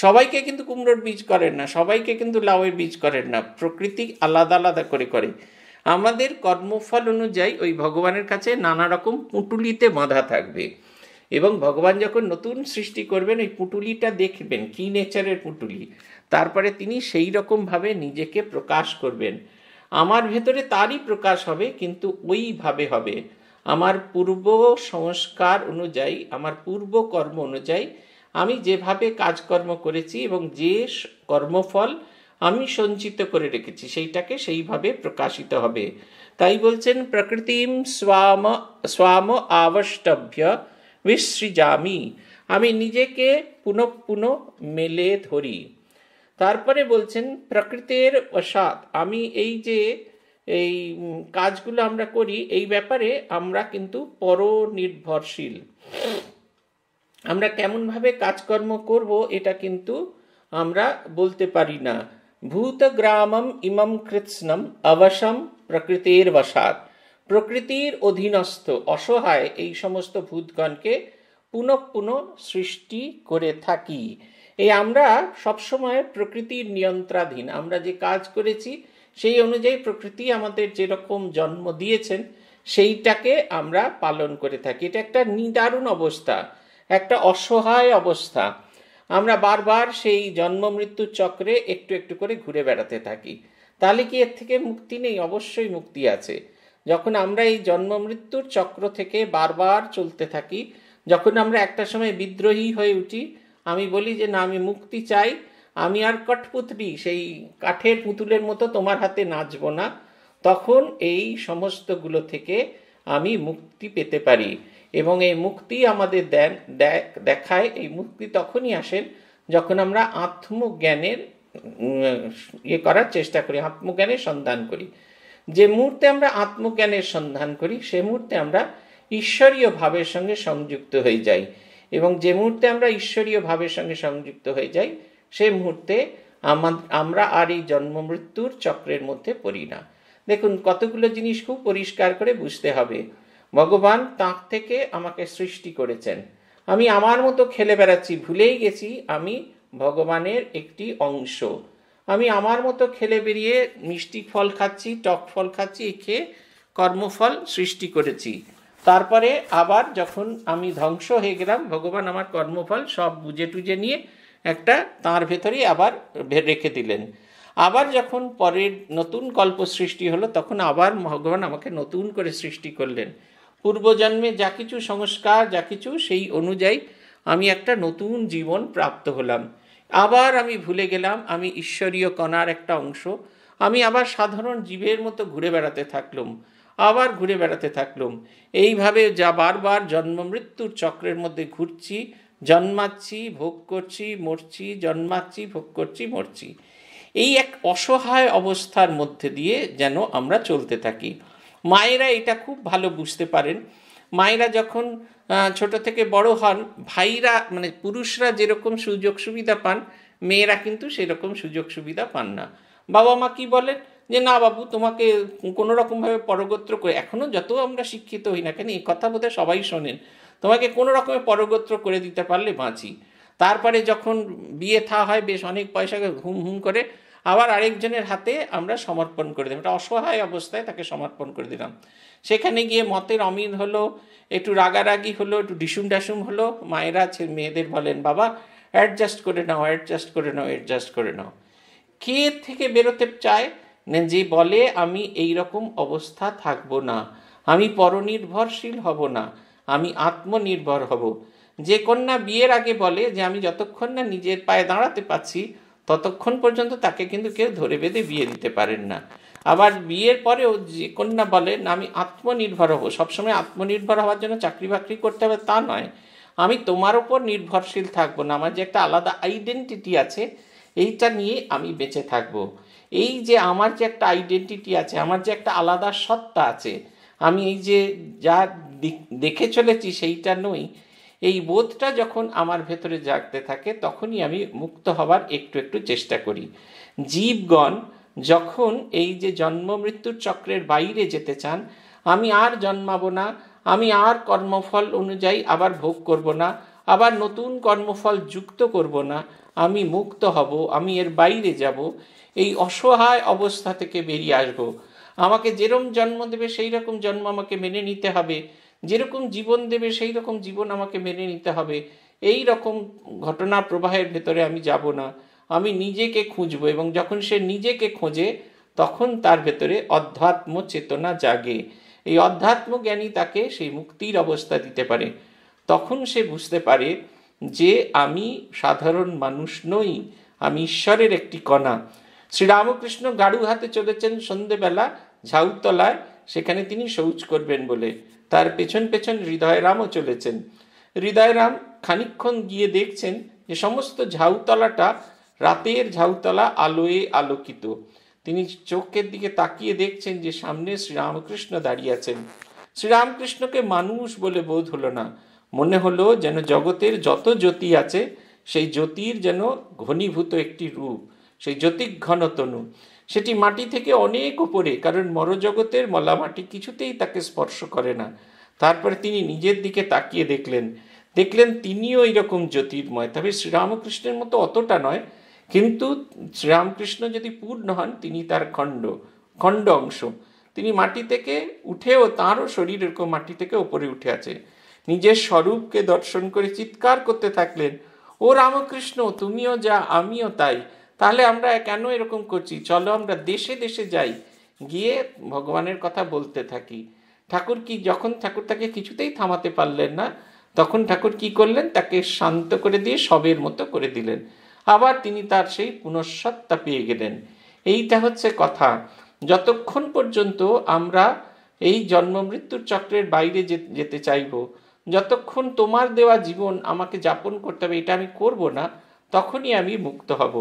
সবাইকে কিন্তু কুমড়োর বীজ করেন না সবাইকে কিন্তু লাউয়ের বীজ করেন না প্রকৃতি আলাদা আলাদা করে করে আমাদের কর্মফল অনুযায়ী ওই ভগবানের কাছে নানা রকম পুঁটুলিতে বাঁধা থাকবে এবং ভগবান যখন নতুন সৃষ্টি করবেন ওই পুঁটুলিটা দেখবেন কি নেচারের পুঁটুলি তারপরে তিনি সেই রকমভাবে নিজেকে প্রকাশ করবেন আমার ভেতরে তারই প্রকাশ হবে কিন্তু ওইভাবে হবে আমার পূর্ব সংস্কার অনুযায়ী আমার পূর্ব কর্ম অনুযায়ী আমি যেভাবে কাজকর্ম করেছি এবং যে কর্মফল আমি সঞ্চিত করে রেখেছি সেইটাকে সেইভাবে প্রকাশিত হবে তাই বলছেন প্রকৃতিম স্বাম স্বাম আবষ্টভ্য বিসৃজামি আমি নিজেকে পুনঃ পুনঃ মেলে ধরি তারপরে বলছেন প্রকৃতির বসাত আমি এই যে এই কাজগুলো আমরা করি এই ব্যাপারে আমরা কিন্তু নির্ভরশীল আমরা কেমনভাবে কাজকর্ম করব এটা কিন্তু আমরা বলতে পারি না ভূতগ্রামম ইমম কৃৎস্নম অবশম প্রকৃতির বসাত প্রকৃতির অধীনস্থ অসহায় এই সমস্ত ভূতগণকে পুনঃ পুনঃ সৃষ্টি করে থাকি এই আমরা সবসময় প্রকৃতির নিয়ন্ত্রাধীন আমরা যে কাজ করেছি সেই অনুযায়ী প্রকৃতি আমাদের যেরকম জন্ম দিয়েছেন সেইটাকে আমরা পালন করে থাকি এটা একটা নিদারুণ অবস্থা একটা অসহায় অবস্থা আমরা বারবার সেই জন্ম মৃত্যুর চক্রে একটু একটু করে ঘুরে বেড়াতে থাকি তাহলে কি এর থেকে মুক্তি নেই অবশ্যই মুক্তি আছে যখন আমরা এই জন্ম মৃত্যুর চক্র থেকে বারবার চলতে থাকি যখন আমরা একটা সময় বিদ্রোহী হয়ে উঠি আমি বলি যে না আমি মুক্তি চাই আমি আর কঠপুতলি সেই কাঠের পুতুলের মতো তোমার হাতে নাচব না তখন এই সমস্তগুলো থেকে আমি মুক্তি পেতে পারি এবং এই মুক্তি আমাদের দেন দেখায় এই মুক্তি তখনই আসেন যখন আমরা আত্মজ্ঞানের ইয়ে করার চেষ্টা করি আত্মজ্ঞানের সন্ধান করি যে মুহূর্তে আমরা আত্মজ্ঞানের সন্ধান করি সে মুহূর্তে আমরা ঈশ্বরীয় ভাবের সঙ্গে সংযুক্ত হয়ে যাই এবং যে মুহূর্তে আমরা ঈশ্বরীয় ভাবের সঙ্গে সংযুক্ত হয়ে যাই সে মুহূর্তে আমরা আর এই জন্ম মৃত্যুর চক্রের মধ্যে পড়ি না দেখুন কতগুলো জিনিস খুব পরিষ্কার করে বুঝতে হবে ভগবান তাঁক থেকে আমাকে সৃষ্টি করেছেন আমি আমার মতো খেলে বেড়াচ্ছি ভুলেই গেছি আমি ভগবানের একটি অংশ আমি আমার মতো খেলে বেরিয়ে মিষ্টি ফল খাচ্ছি টক ফল খাচ্ছি খেয়ে কর্মফল সৃষ্টি করেছি তারপরে আবার যখন আমি ধ্বংস হয়ে গেলাম ভগবান আমার কর্মফল সব বুঝে টুজে নিয়ে একটা তার ভেতরেই আবার রেখে দিলেন আবার যখন পরের নতুন কল্প সৃষ্টি হলো তখন আবার ভগবান আমাকে নতুন করে সৃষ্টি করলেন পূর্বজন্মে যা কিছু সংস্কার যা কিছু সেই অনুযায়ী আমি একটা নতুন জীবন প্রাপ্ত হলাম আবার আমি ভুলে গেলাম আমি ঈশ্বরীয় কণার একটা অংশ আমি আবার সাধারণ জীবের মতো ঘুরে বেড়াতে থাকলাম আবার ঘুরে বেড়াতে থাকলুম এইভাবে যা বারবার জন্ম মৃত্যুর চক্রের মধ্যে ঘুরছি জন্মাচ্ছি ভোগ করছি মরছি জন্মাচ্ছি ভোগ করছি মরছি এই এক অসহায় অবস্থার মধ্যে দিয়ে যেন আমরা চলতে থাকি মায়েরা এটা খুব ভালো বুঝতে পারেন মায়েরা যখন ছোট থেকে বড় হন ভাইরা মানে পুরুষরা যেরকম সুযোগ সুবিধা পান মেয়েরা কিন্তু সেরকম সুযোগ সুবিধা পান না বাবা মা কি বলেন যে না বাবু তোমাকে কোনো রকমভাবে পরগোত্র করে এখনও যত আমরা শিক্ষিত হই না কেন এই কথা বোধহয় সবাই শোনেন তোমাকে কোনো রকমে পরগোত্র করে দিতে পারলে বাঁচি তারপরে যখন বিয়ে থা হয় বেশ অনেক পয়সাকে হুম হুম করে আবার আরেকজনের হাতে আমরা সমর্পণ করে দিলাম একটা অসহায় অবস্থায় তাকে সমর্পণ করে দিলাম সেখানে গিয়ে মতের অমিল হলো একটু রাগারাগি হলো একটু ডিসুম ডাসুম হলো মায়েরা মেয়েদের বলেন বাবা অ্যাডজাস্ট করে নাও অ্যাডজাস্ট করে নাও অ্যাডজাস্ট করে নাও কে থেকে বেরোতে চায় যে বলে আমি এই রকম অবস্থা থাকব না আমি পরনির্ভরশীল হব না আমি আত্মনির্ভর হব যে কন্যা বিয়ের আগে বলে যে আমি যতক্ষণ না নিজের পায়ে দাঁড়াতে পারছি ততক্ষণ পর্যন্ত তাকে কিন্তু কেউ ধরে বেঁধে বিয়ে দিতে পারেন না আবার বিয়ের পরেও যে কন্যা বলেন আমি আত্মনির্ভর হব সবসময় আত্মনির্ভর হওয়ার জন্য চাকরি বাকরি করতে হবে তা নয় আমি তোমার ওপর নির্ভরশীল থাকবো না আমার যে একটা আলাদা আইডেন্টিটি আছে এইটা নিয়ে আমি বেঁচে থাকবো এই যে আমার যে একটা আইডেন্টিটি আছে আমার যে একটা আলাদা সত্তা আছে আমি এই যে যা দেখে চলেছি সেইটা নই এই বোধটা যখন আমার ভেতরে জাগতে থাকে তখনই আমি মুক্ত হবার একটু একটু চেষ্টা করি জীবগণ যখন এই যে জন্ম মৃত্যুর চক্রের বাইরে যেতে চান আমি আর জন্মাবো না আমি আর কর্মফল অনুযায়ী আবার ভোগ করব না আবার নতুন কর্মফল যুক্ত করব না আমি মুক্ত হব আমি এর বাইরে যাব এই অসহায় অবস্থা থেকে বেরিয়ে আসব আমাকে যেরম জন্ম দেবে সেই রকম জন্ম আমাকে মেনে নিতে হবে যেরকম জীবন দেবে সেই রকম জীবন আমাকে মেনে নিতে হবে এই রকম ঘটনা প্রবাহের ভেতরে আমি যাব না আমি নিজেকে খুঁজব এবং যখন সে নিজেকে খোঁজে তখন তার ভেতরে অধ্যাত্ম চেতনা জাগে এই অধ্যাত্ম জ্ঞানী তাকে সেই মুক্তির অবস্থা দিতে পারে তখন সে বুঝতে পারে যে আমি সাধারণ মানুষ নই আমি ঈশ্বরের একটি কণা শ্রীরামকৃষ্ণ গাড়ু হাতে চলেছেন সন্ধেবেলা ঝাউতলায় সেখানে তিনি শৌচ করবেন বলে তার পেছন পেছন হৃদয়রামও চলেছেন হৃদয়রাম খানিক্ষণ গিয়ে দেখছেন যে সমস্ত ঝাউতলাটা রাতের ঝাউতলা আলোয়ে আলোকিত তিনি চোখের দিকে তাকিয়ে দেখছেন যে সামনে শ্রীরামকৃষ্ণ দাঁড়িয়ে আছেন শ্রীরামকৃষ্ণকে মানুষ বলে বোধ হলো না মনে হলো যেন জগতের যত জ্যোতি আছে সেই জ্যোতির যেন ঘনীভূত একটি রূপ সেই জ্যোতিক ঘনতনু সেটি মাটি থেকে অনেক উপরে কারণ মরজগতের মলা মাটি কিছুতেই তাকে স্পর্শ করে না তারপরে তিনি নিজের দিকে তাকিয়ে দেখলেন দেখলেন তিনিও এরকম জ্যোতির্ময় তবে শ্রীরামকৃষ্ণের মতো অতটা নয় কিন্তু শ্রীরামকৃষ্ণ যদি পূর্ণ হন তিনি তার খণ্ড খণ্ড অংশ তিনি মাটি থেকে উঠেও তাঁরও শরীর এরকম মাটি থেকে ওপরে উঠে আছে নিজের স্বরূপকে দর্শন করে চিৎকার করতে থাকলেন ও রামকৃষ্ণ তুমিও যা আমিও তাই তাহলে আমরা কেন এরকম করছি চলো আমরা দেশে দেশে যাই গিয়ে ভগবানের কথা বলতে থাকি ঠাকুর কি যখন ঠাকুর তাকে কিছুতেই থামাতে পারলেন না তখন ঠাকুর কি করলেন তাকে শান্ত করে দিয়ে সবের মতো করে দিলেন আবার তিনি তার সেই পুনঃসত্তা পেয়ে গেলেন এইটা হচ্ছে কথা যতক্ষণ পর্যন্ত আমরা এই জন্ম মৃত্যুর চক্রের বাইরে যেতে চাইব যতক্ষণ তোমার দেওয়া জীবন আমাকে যাপন করতে হবে এটা আমি করব না তখনই আমি মুক্ত হব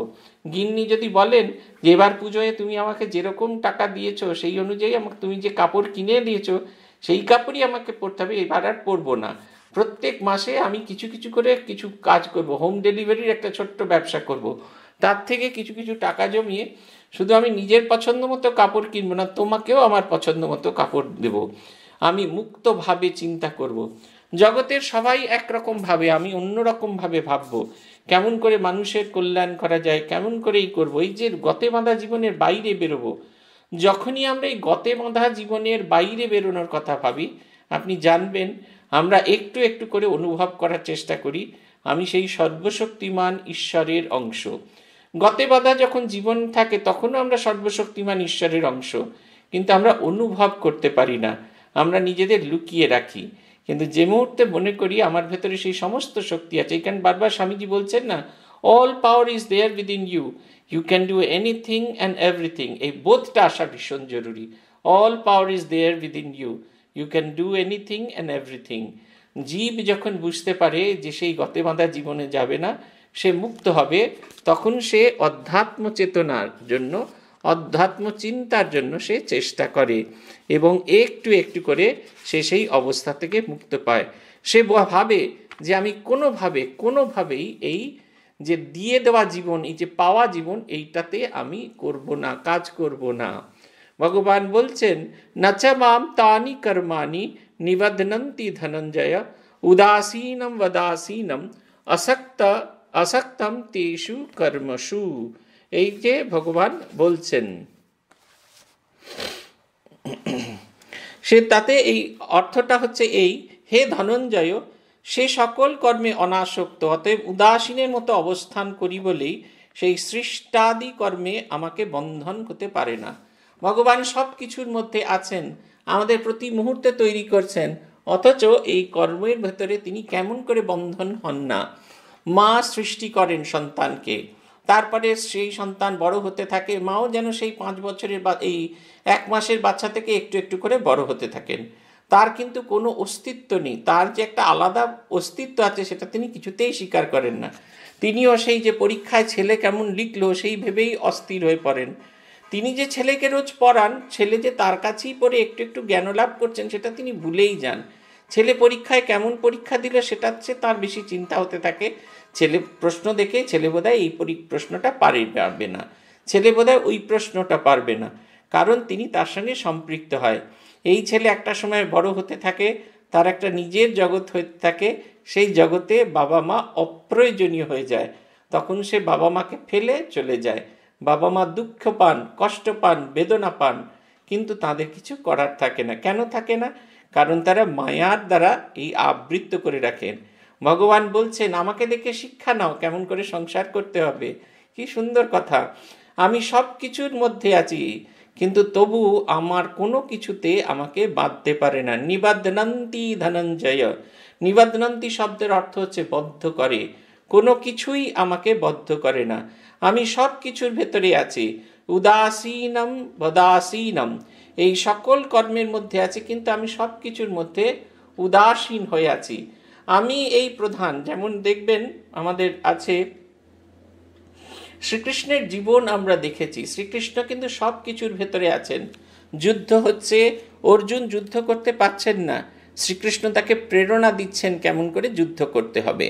গিন্নি যদি বলেন যে এবার পুজোয় তুমি আমাকে যেরকম টাকা দিয়েছো সেই অনুযায়ী আমাকে তুমি যে কাপড় কিনে দিয়েছো সেই কাপড়ই আমাকে পরতে হবে এবার আর পরবো না প্রত্যেক মাসে আমি কিছু কিছু করে কিছু কাজ করব হোম ডেলিভারির একটা ছোট্ট ব্যবসা করব। তার থেকে কিছু কিছু টাকা জমিয়ে শুধু আমি নিজের পছন্দ মতো কাপড় কিনবো না তোমাকেও আমার পছন্দ মতো কাপড় দেব আমি মুক্তভাবে চিন্তা করব। জগতের সবাই একরকমভাবে আমি অন্যরকমভাবে ভাবব কেমন করে মানুষের কল্যাণ করা যায় কেমন করেই করব এই যে গতে বাঁধা জীবনের বাইরে বেরোবো যখনই আমরা এই গতে বাঁধা জীবনের বাইরে বেরোনোর কথা ভাবি আপনি জানবেন আমরা একটু একটু করে অনুভব করার চেষ্টা করি আমি সেই সর্বশক্তিমান ঈশ্বরের অংশ গতে বাঁধা যখন জীবন থাকে তখনও আমরা সর্বশক্তিমান ঈশ্বরের অংশ কিন্তু আমরা অনুভব করতে পারি না আমরা নিজেদের লুকিয়ে রাখি কিন্তু যে মুহূর্তে মনে করি আমার ভেতরে সেই সমস্ত শক্তি আছে এই কারণ বারবার স্বামীজি বলছেন না all power is there in you you can do anything and everything এই বোধটা আসা ভীষণ জরুরি all power is there in you you can do anything and everything জীব যখন বুঝতে পারে যে সেই গতে বাঁধা জীবনে যাবে না সে মুক্ত হবে তখন সে অধ্যাত্ম চেতনার জন্য অধ্যাত্ম চিন্তার জন্য সে চেষ্টা করে এবং একটু একটু করে সে সেই অবস্থা থেকে মুক্ত পায় সে ভাবে যে আমি কোনোভাবে কোনোভাবেই এই যে দিয়ে দেওয়া জীবন এই যে পাওয়া জীবন এইটাতে আমি করব না কাজ করব না ভগবান বলছেন নাচা মাম তানি কর্মাণী নিবধনন্তি ধনঞ্জয় উদাসীনম বদাসীনম আসক্ত আসক্তম তেষু কর্মসু এই যে ভগবান বলছেন সে তাতে এই অর্থটা হচ্ছে এই হে ধনঞ্জয় সে সকল কর্মে অনাসক্ত অতএব উদাসীনের মতো অবস্থান করি বলেই সেই সৃষ্টাদি কর্মে আমাকে বন্ধন হতে পারে না ভগবান সব কিছুর মধ্যে আছেন আমাদের প্রতি মুহূর্তে তৈরি করছেন অথচ এই কর্মের ভেতরে তিনি কেমন করে বন্ধন হন না মা সৃষ্টি করেন সন্তানকে তারপরে সেই সন্তান বড় হতে থাকে মাও যেন সেই পাঁচ বছরের বা এই এক মাসের বাচ্চা থেকে একটু একটু করে বড় হতে থাকেন তার কিন্তু কোনো অস্তিত্ব নেই তার যে একটা আলাদা অস্তিত্ব আছে সেটা তিনি কিছুতেই স্বীকার করেন না তিনিও সেই যে পরীক্ষায় ছেলে কেমন লিখলো সেই ভেবেই অস্থির হয়ে পড়েন তিনি যে ছেলেকে রোজ পড়ান ছেলে যে তার কাছেই পড়ে একটু একটু জ্ঞান লাভ করছেন সেটা তিনি ভুলেই যান ছেলে পরীক্ষায় কেমন পরীক্ষা দিল সেটার চেয়ে তার বেশি চিন্তা হতে থাকে ছেলে প্রশ্ন দেখে ছেলে বোধহয় এই পরি প্রশ্নটা পারে পারবে না ছেলে বোধহয় ওই প্রশ্নটা পারবে না কারণ তিনি তার সঙ্গে সম্পৃক্ত হয় এই ছেলে একটা সময় বড় হতে থাকে তার একটা নিজের জগৎ হয়ে থাকে সেই জগতে বাবা মা অপ্রয়োজনীয় হয়ে যায় তখন সে বাবা মাকে ফেলে চলে যায় বাবা মা দুঃখ পান কষ্ট পান বেদনা পান কিন্তু তাদের কিছু করার থাকে না কেন থাকে না কারণ তারা মায়ার দ্বারা এই আবৃত্ত করে রাখেন ভগবান বলছেন আমাকে দেখে শিক্ষা নাও কেমন করে সংসার করতে হবে কি সুন্দর কথা আমি সব কিছুর মধ্যে আছি কিন্তু তবু আমার কোনো কিছুতে আমাকে বাঁধতে পারে না নিবাদনন্তি ধনঞ্জয় নিবাদনন্তি শব্দের অর্থ হচ্ছে বদ্ধ করে কোনো কিছুই আমাকে বদ্ধ করে না আমি সব কিছুর ভেতরে আছি উদাসীনম বদাসীনম এই সকল কর্মের মধ্যে আছি কিন্তু আমি সব কিছুর মধ্যে উদাসীন হয়ে আছি আমি এই প্রধান যেমন দেখবেন আমাদের আছে শ্রীকৃষ্ণের জীবন আমরা দেখেছি শ্রীকৃষ্ণ কিন্তু সব কিছুর ভেতরে আছেন যুদ্ধ হচ্ছে অর্জুন যুদ্ধ করতে পারছেন না শ্রীকৃষ্ণ তাকে প্রেরণা দিচ্ছেন কেমন করে যুদ্ধ করতে হবে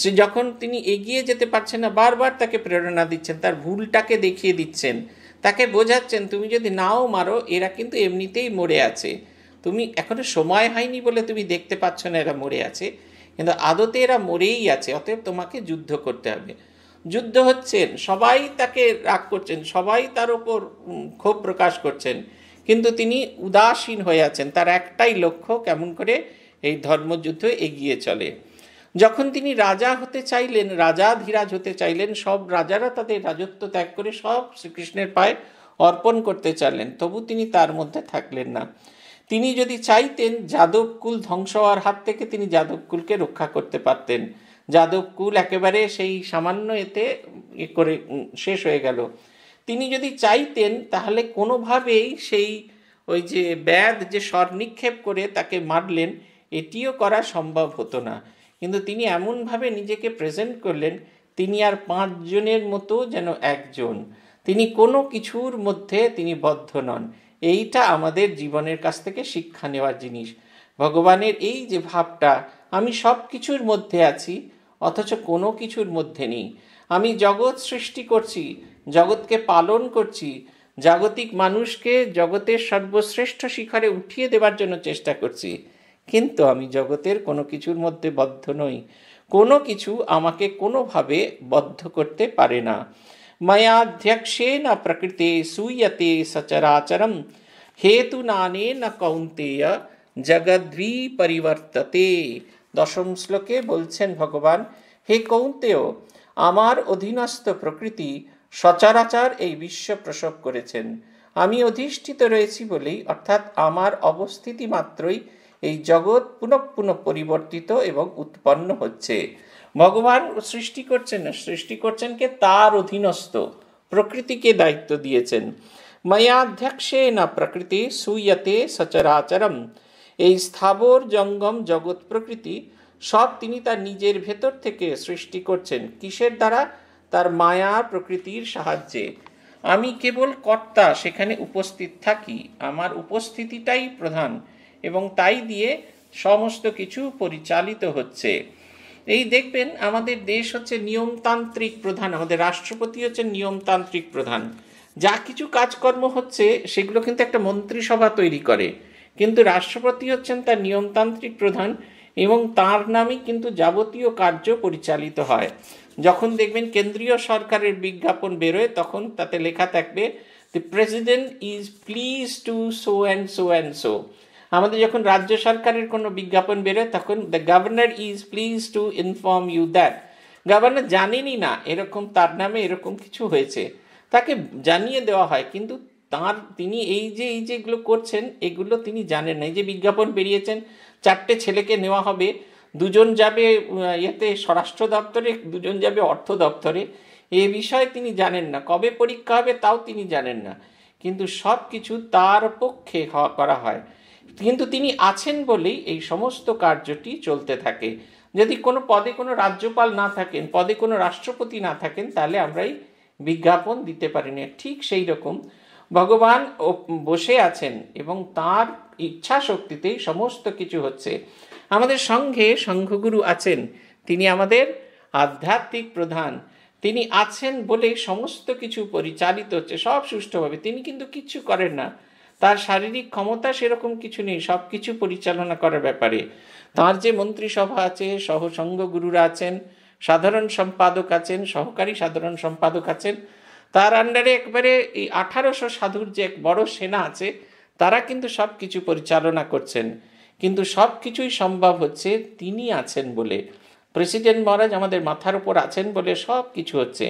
সে যখন তিনি এগিয়ে যেতে পারছেন না বারবার তাকে প্রেরণা দিচ্ছেন তার ভুলটাকে দেখিয়ে দিচ্ছেন তাকে বোঝাচ্ছেন তুমি যদি নাও মারো এরা কিন্তু এমনিতেই মরে আছে তুমি এখনো সময় হয়নি বলে তুমি দেখতে পাচ্ছ না এরা মরে আছে কিন্তু আদতে এরা মরেই আছে অতএব তোমাকে যুদ্ধ করতে হবে যুদ্ধ হচ্ছেন সবাই তাকে রাগ করছেন সবাই তার ওপর ক্ষোভ প্রকাশ করছেন কিন্তু তিনি উদাসীন হয়ে আছেন তার একটাই লক্ষ্য কেমন করে এই ধর্মযুদ্ধ এগিয়ে চলে যখন তিনি রাজা হতে চাইলেন রাজা ধীরাজ হতে চাইলেন সব রাজারা তাদের রাজত্ব ত্যাগ করে সব শ্রীকৃষ্ণের পায়ে অর্পণ করতে চাইলেন তবু তিনি তার মধ্যে থাকলেন না তিনি যদি চাইতেন যাদবকুল ধ্বংস হওয়ার হাত থেকে তিনি যাদবকুলকে রক্ষা করতে পারতেন যাদবকুল একেবারে সেই সামান্য এতে করে শেষ হয়ে গেল তিনি যদি চাইতেন তাহলে কোনোভাবেই সেই ওই যে ব্যাধ যে স্বর নিক্ষেপ করে তাকে মারলেন এটিও করা সম্ভব হতো না কিন্তু তিনি এমনভাবে নিজেকে প্রেজেন্ট করলেন তিনি আর পাঁচজনের মতো যেন একজন তিনি কোনো কিছুর মধ্যে তিনি বদ্ধ নন এইটা আমাদের জীবনের কাছ থেকে শিক্ষা নেওয়ার জিনিস ভগবানের এই যে ভাবটা আমি সব কিছুর মধ্যে আছি অথচ কোনো কিছুর মধ্যে নেই আমি জগৎ সৃষ্টি করছি জগৎকে পালন করছি জাগতিক মানুষকে জগতের সর্বশ্রেষ্ঠ শিখরে উঠিয়ে দেবার জন্য চেষ্টা করছি কিন্তু আমি জগতের কোনো কিছুর মধ্যে বদ্ধ নই কোনো কিছু আমাকে কোনোভাবে বদ্ধ করতে পারে না मयाध्यक्षेन प्रकृते सूयते सचराचरम হেতুনানেন কৌন্তেয় জগদ্বি পরিবর্ততে দশম শ্লোকে বলছেন ভগবান হে কৌন্তেয় আমার অধীনস্থ প্রকৃতি সচরাচর এই বিশ্ব প্রসব করেছেন আমি অধিষ্ঠিত রয়েছি বলেই অর্থাৎ আমার অবস্থিতি মাত্রই এই জগৎ পুনঃপুনঃ পরিবর্তিত এবং উৎপন্ন হচ্ছে ভগবান সৃষ্টি করছেন না সৃষ্টি করছেন কে তার অধীনস্থ প্রকৃতিকে দায়িত্ব দিয়েছেন মায়াধ্যক্ষে না প্রকৃতি সুইয়তে সচরাচরম এই স্থাবর জঙ্গম জগৎ প্রকৃতি সব তিনি তার নিজের ভেতর থেকে সৃষ্টি করছেন কিসের দ্বারা তার মায়া প্রকৃতির সাহায্যে আমি কেবল কর্তা সেখানে উপস্থিত থাকি আমার উপস্থিতিটাই প্রধান এবং তাই দিয়ে সমস্ত কিছু পরিচালিত হচ্ছে এই দেখবেন আমাদের দেশ হচ্ছে নিয়মতান্ত্রিক প্রধান আমাদের রাষ্ট্রপতি হচ্ছে নিয়মতান্ত্রিক প্রধান যা কিছু কাজকর্ম হচ্ছে সেগুলো কিন্তু একটা মন্ত্রিসভা তৈরি করে কিন্তু রাষ্ট্রপতি হচ্ছেন তার নিয়মতান্ত্রিক প্রধান এবং তার নামে কিন্তু যাবতীয় কার্য পরিচালিত হয় যখন দেখবেন কেন্দ্রীয় সরকারের বিজ্ঞাপন বেরোয় তখন তাতে লেখা থাকবে the president is pleased to so and so and so আমাদের যখন রাজ্য সরকারের কোনো বিজ্ঞাপন বেরোয় তখন the governor is pleased to inform you that governor জানেনই না এরকম তার নামে এরকম কিছু হয়েছে তাকে জানিয়ে দেওয়া হয় কিন্তু তার তিনি এই যে এই যেগুলো করছেন এগুলো তিনি জানেন না এই যে বিজ্ঞাপন বেরিয়েছেন চারটে ছেলেকে নেওয়া হবে দুজন যাবে ইয়েতে স্বরাষ্ট্র দপ্তরে দুজন যাবে অর্থ দপ্তরে এ বিষয়ে তিনি জানেন না কবে পরীক্ষা হবে তাও তিনি জানেন না কিন্তু সব কিছু তার পক্ষে হওয়া করা হয় কিন্তু তিনি আছেন বলেই এই সমস্ত কার্যটি চলতে থাকে যদি কোনো পদে কোনো রাজ্যপাল না থাকেন পদে কোনো রাষ্ট্রপতি না থাকেন তাহলে আমরাই বিজ্ঞাপন দিতে পারি না ঠিক সেই রকম ভগবান বসে আছেন এবং তার ইচ্ছা শক্তিতেই সমস্ত কিছু হচ্ছে আমাদের সঙ্ঘে সংঘগুরু আছেন তিনি আমাদের আধ্যাত্মিক প্রধান তিনি আছেন বলে সমস্ত কিছু পরিচালিত হচ্ছে সব সুষ্ঠুভাবে তিনি কিন্তু কিছু করেন না তার শারীরিক ক্ষমতা সেরকম কিছু নেই সব কিছু পরিচালনা করার ব্যাপারে তার যে মন্ত্রিসভা আছে সহসংঘ গুরুরা আছেন সাধারণ সম্পাদক আছেন সহকারী সাধারণ সম্পাদক আছেন তার আন্ডারে একবারে এই আঠারোশো সাধুর যে এক বড় সেনা আছে তারা কিন্তু সব কিছু পরিচালনা করছেন কিন্তু সব কিছুই সম্ভব হচ্ছে তিনি আছেন বলে প্রেসিডেন্ট মহারাজ আমাদের মাথার উপর আছেন বলে সব কিছু হচ্ছে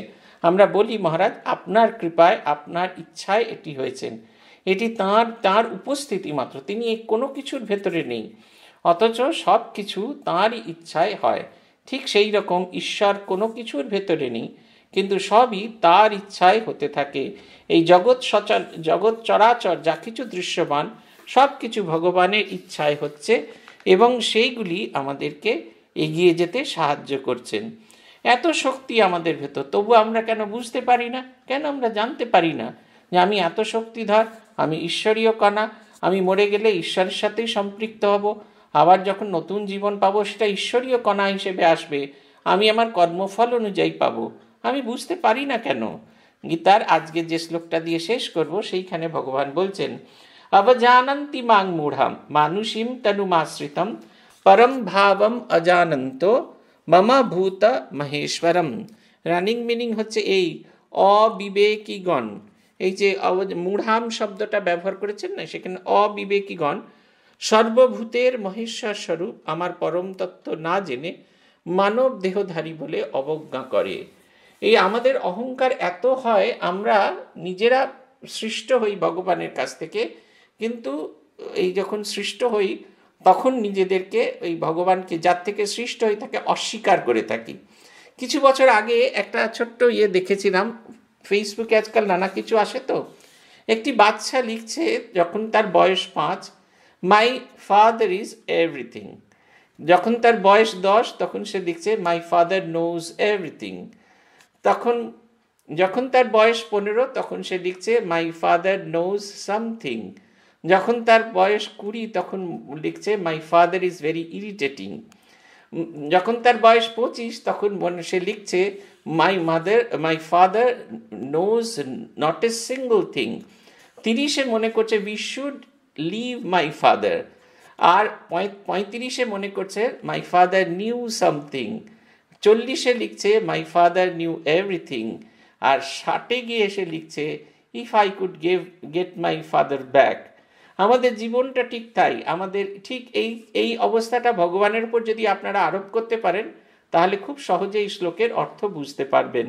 আমরা বলি মহারাজ আপনার কৃপায় আপনার ইচ্ছায় এটি হয়েছেন এটি তার তার উপস্থিতি মাত্র তিনি কোনো কিছুর ভেতরে নেই অথচ সব কিছু তাঁরই ইচ্ছায় হয় ঠিক সেই রকম ঈশ্বর কোনো কিছুর ভেতরে নেই কিন্তু সবই তার ইচ্ছায় হতে থাকে এই জগৎ সচর জগৎ চরাচর যা কিছু দৃশ্যমান সব কিছু ভগবানের ইচ্ছায় হচ্ছে এবং সেইগুলি আমাদেরকে এগিয়ে যেতে সাহায্য করছেন এত শক্তি আমাদের ভেতর তবু আমরা কেন বুঝতে পারি না কেন আমরা জানতে পারি না যে আমি এত শক্তিধর আমি ঈশ্বরীয় কণা আমি মরে গেলে ঈশ্বরের সাথেই সম্পৃক্ত হব আবার যখন নতুন জীবন পাবো সেটা ঈশ্বরীয় কণা হিসেবে আসবে আমি আমার কর্মফল অনুযায়ী পাবো আমি বুঝতে পারি না কেন গীতার আজকে যে শ্লোকটা দিয়ে শেষ করব সেইখানে ভগবান বলছেন অবজানন্তি মাং মূঢ়াম মানুষীম তনুমাশ্রিতম পরম ভাবম অজানন্ত মমা ভূত মহেশ্বরম রানিং মিনিং হচ্ছে এই অবিবেকীগণ এই যে মুঢাম শব্দটা ব্যবহার করেছেন না সেখানে অবিবেকীগণ সর্বভূতের মহেশ্বর স্বরূপ আমার পরম তত্ত্ব না জেনে মানব দেহধারী বলে অবজ্ঞা করে এই আমাদের অহংকার এত হয় আমরা নিজেরা সৃষ্ট হই ভগবানের কাছ থেকে কিন্তু এই যখন সৃষ্ট হই তখন নিজেদেরকে ওই ভগবানকে যার থেকে সৃষ্ট হয়ে তাকে অস্বীকার করে থাকি কিছু বছর আগে একটা ছোট্ট ইয়ে দেখেছিলাম ফেসবুকে আজকাল নানা কিছু আসে তো একটি বাচ্চা লিখছে যখন তার বয়স পাঁচ মাই ফাদার ইজ এভরিথিং যখন তার বয়স দশ তখন সে লিখছে মাই ফাদার নোজ এভরিথিং তখন যখন তার বয়স পনেরো তখন সে লিখছে মাই ফাদার নোজ সামথিং যখন তার বয়স কুড়ি তখন লিখছে my father is very irritating যখন তার বয়স পঁচিশ তখন সে লিখছে my mother my father knows not a single thing তিরিশে মনে করছে we should leave my father আর পঁয়ত্রিশে মনে করছে মাই ফাদার নিউ সামথিং চল্লিশে লিখছে মাই ফাদার নিউ এভরিথিং আর ষাটে গিয়ে এসে লিখছে if I could gave get my father back আমাদের জীবনটা ঠিক তাই আমাদের ঠিক এই এই অবস্থাটা ভগবানের উপর যদি আপনারা আরোপ করতে পারেন তাহলে খুব সহজে এই শ্লোকের অর্থ বুঝতে পারবেন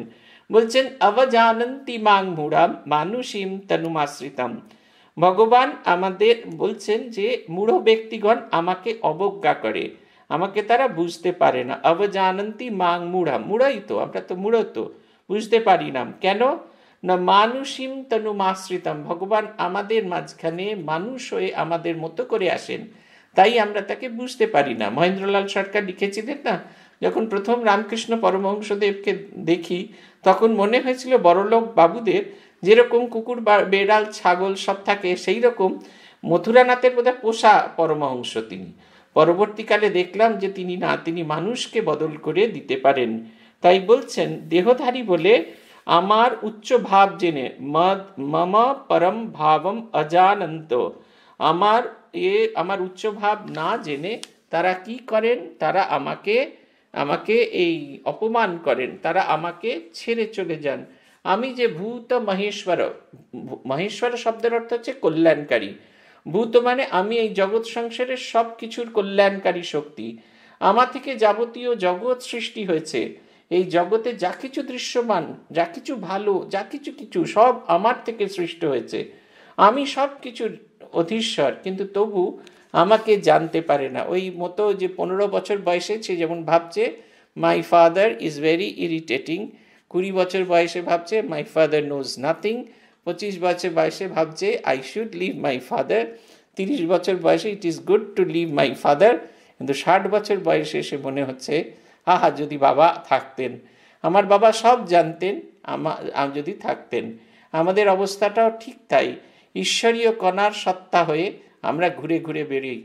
বলছেন অবজানন্তি মাং মুড়াম মানুষিম তনুমাশ্রিতাম ভগবান আমাদের বলছেন যে মূঢ় ব্যক্তিগণ আমাকে অবজ্ঞা করে আমাকে তারা বুঝতে পারে না অবজানন্তি মাং মুড়া মুড়াই তো আমরা তো মুড়ত বুঝতে পারি না কেন না মানুষিম তনুমাশ্রিতম ভগবান আমাদের মাঝখানে মানুষ হয়ে আমাদের মতো করে আসেন তাই আমরা তাকে বুঝতে পারি না মহেন্দ্রলাল সরকার লিখেছিলেন না যখন প্রথম রামকৃষ্ণ পরমহংসদেবকে দেখি তখন মনে হয়েছিল বড়লোক বাবুদের যেরকম কুকুর বেড়াল ছাগল সব থাকে সেই রকম মথুরানাথের বোধহয় পোষা পরমহংস তিনি পরবর্তীকালে দেখলাম যে তিনি না তিনি মানুষকে বদল করে দিতে পারেন তাই বলছেন দেহধারী বলে আমার উচ্চ ভাব জেনে মদ মম পরম ভাবম অজানন্ত আমার এ আমার উচ্চ ভাব না জেনে তারা কি করেন তারা আমাকে আমাকে এই অপমান করেন তারা আমাকে ছেড়ে চলে যান আমি যে ভূত মহেশ্বর মহেশ্বর শব্দের অর্থ হচ্ছে কল্যাণকারী ভূত মানে আমি এই জগৎ সংসারের সব কিছুর কল্যাণকারী শক্তি আমার থেকে যাবতীয় জগৎ সৃষ্টি হয়েছে এই জগতে যা কিছু দৃশ্যমান যা কিছু ভালো যা কিছু কিছু সব আমার থেকে সৃষ্ট হয়েছে আমি সব কিছুর অধীশ্বর কিন্তু তবু আমাকে জানতে পারে না ওই মতো যে পনেরো বছর বয়সে সে যেমন ভাবছে my father is very irritating কুড়ি বছর বয়সে ভাবছে মাই ফাদার নোজ নাথিং পঁচিশ বছর বয়সে ভাবছে I should leave my father তিরিশ বছর বয়সে it is good to leave my father কিন্তু ষাট বছর বয়সে এসে মনে হচ্ছে আহা যদি বাবা থাকতেন আমার বাবা সব জানতেন আমা যদি থাকতেন আমাদের অবস্থাটাও ঠিক তাই ঈশ্বরীয় কণার সত্তা হয়ে আমরা ঘুরে ঘুরে বেরোই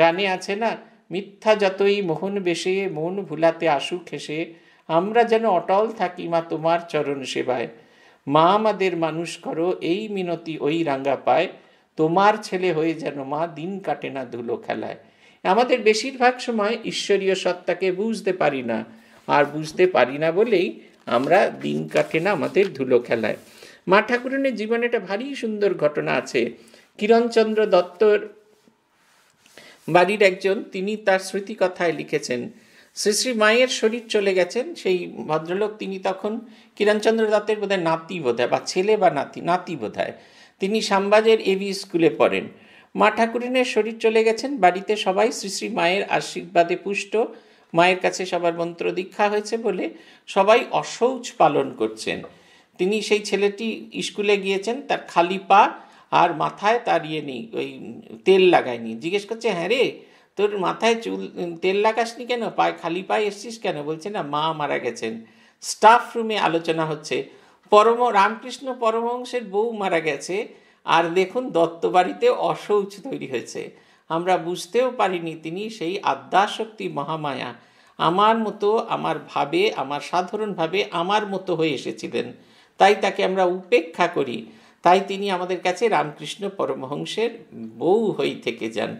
গানে আছে না মিথ্যা যতই মোহন বেশে মন ভুলাতে আসু খেসে আমরা যেন অটল থাকি মা তোমার চরণ সেবায় মা আমাদের মানুষ করো এই মিনতি ওই রাঙ্গা পায় তোমার ছেলে হয়ে যেন মা দিন কাটে না ধুলো খেলায় আমাদের বেশিরভাগ সময় ঈশ্বরীয় সত্তাকে বুঝতে পারি না আর বুঝতে পারি না বলেই আমরা দিন কাটে না আমাদের ধুলো খেলায় মা ঠাকুরনের জীবনে একটা ভারী সুন্দর ঘটনা আছে কিরণচন্দ্র দত্তর বাড়ির একজন তিনি তার স্মৃতিকথায় লিখেছেন শ্রী শ্রী মায়ের শরীর চলে গেছেন সেই ভদ্রলোক তিনি তখন কিরণচন্দ্র দত্তের বোধহয় নাতি বোধ বা ছেলে বা নাতি নাতি বোধ তিনি সাম্বাজের এবি স্কুলে পড়েন মা ঠাকুরিনের শরীর চলে গেছেন বাড়িতে সবাই শ্রী শ্রী মায়ের আশীর্বাদে পুষ্ট মায়ের কাছে সবার মন্ত্র দীক্ষা হয়েছে বলে সবাই অশৌচ পালন করছেন তিনি সেই ছেলেটি স্কুলে গিয়েছেন তার খালি পা আর মাথায় তার ইয়ে নেই ওই তেল লাগায়নি জিজ্ঞেস করছে হ্যাঁ রে তোর মাথায় চুল তেল লাগাসনি কেন পায়ে খালি পায়ে এসছিস কেন বলছে না মা মারা গেছেন স্টাফ রুমে আলোচনা হচ্ছে পরম রামকৃষ্ণ পরমহংসের বউ মারা গেছে আর দেখুন দত্ত বাড়িতে অশৌচ তৈরি হয়েছে আমরা বুঝতেও পারিনি তিনি সেই আদ্যাশক্তি মহামায়া আমার মতো আমার ভাবে আমার সাধারণভাবে আমার মতো হয়ে এসেছিলেন তাই তাকে আমরা উপেক্ষা করি তাই তিনি আমাদের কাছে রামকৃষ্ণ পরমহংসের বউ হই থেকে যান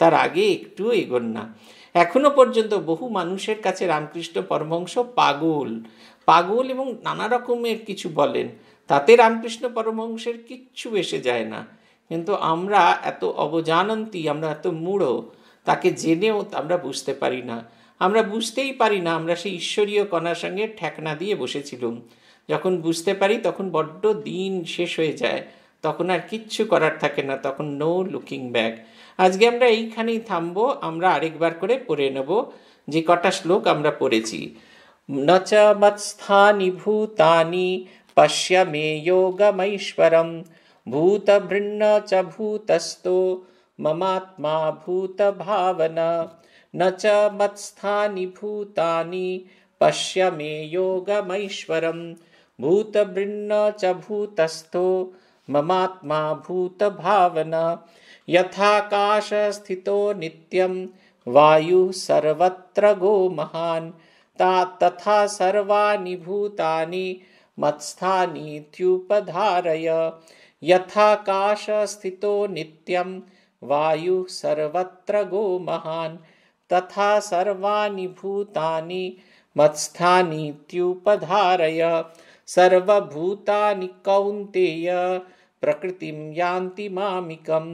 তার আগে একটু এগোন না এখনো পর্যন্ত বহু মানুষের কাছে রামকৃষ্ণ পরমহংস পাগল পাগল এবং নানা রকমের কিছু বলেন তাতে রামকৃষ্ণ পরমহংসের কিচ্ছু এসে যায় না কিন্তু আমরা এত অবজানন্তি আমরা এত মূঢ় তাকে জেনেও আমরা বুঝতে পারি না আমরা বুঝতেই পারি না আমরা সেই ঈশ্বরীয় কণার সঙ্গে ঠেকনা দিয়ে বসেছিলাম যখন বুঝতে পারি তখন বড্ড দিন শেষ হয়ে যায় তখন আর কিচ্ছু করার থাকে না তখন নো লুকিং ব্যাক আজকে আমরা এইখানেই থামবো আমরা আরেকবার করে পড়ে নেব যে কটা শ্লোক আমরা পড়েছি নচমৎস্থানি ভূতানি পশ্যমে যোগমৈশ্বরম ভূতভৃন্ন চ ভূতস্থ মমাত্মা ভূত ভাবনা ন চ मत्स्थानि পশ্যমে पश्य भूतभृन्न च भूतस्थो ममात्मा भूतभावना यथाकाशस्थितो नित्यं वायुः सर्वत्र गो महान् ता तथा सर्वानिभूतानि मत्स्थानीत्युपधारय यथाकाशस्थितो नित्यं वायुः सर्वत्र गो महान् तथा सर्वानिभूतानि मत्स्थानीत्युपधारय सर्वभूतानि कौन्तेय प्रकृतिं यान्ति मामिकं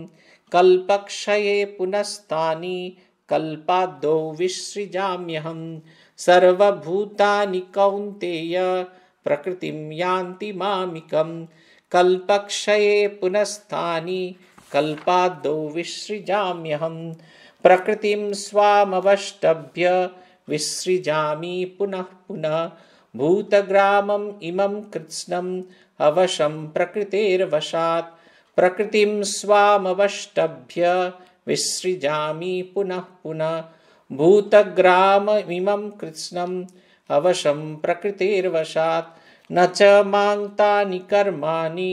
कल्पक्षये पुनस्तानि कल्पाद्दौ विसृजाम्यहं कौन्तेय प्रकृतिं यान्ति मामिकं कल्पक्षये पुनस्तानि कल्पादौ विसृजाम्यहं प्रकृतिं स्वामवष्टभ्य विसृजामि पुनः पुनः भूतग्रामम् इमं कृत्स्नम् अवशं प्रकृतेर्वशात् प्रकृतिं स्वामवष्टभ्य विसृजामि पुनः पुनः भूतग्राममिमं कृत्स्नम् अवशं प्रकृतेर्वशात् न च मान्तानि कर्माणि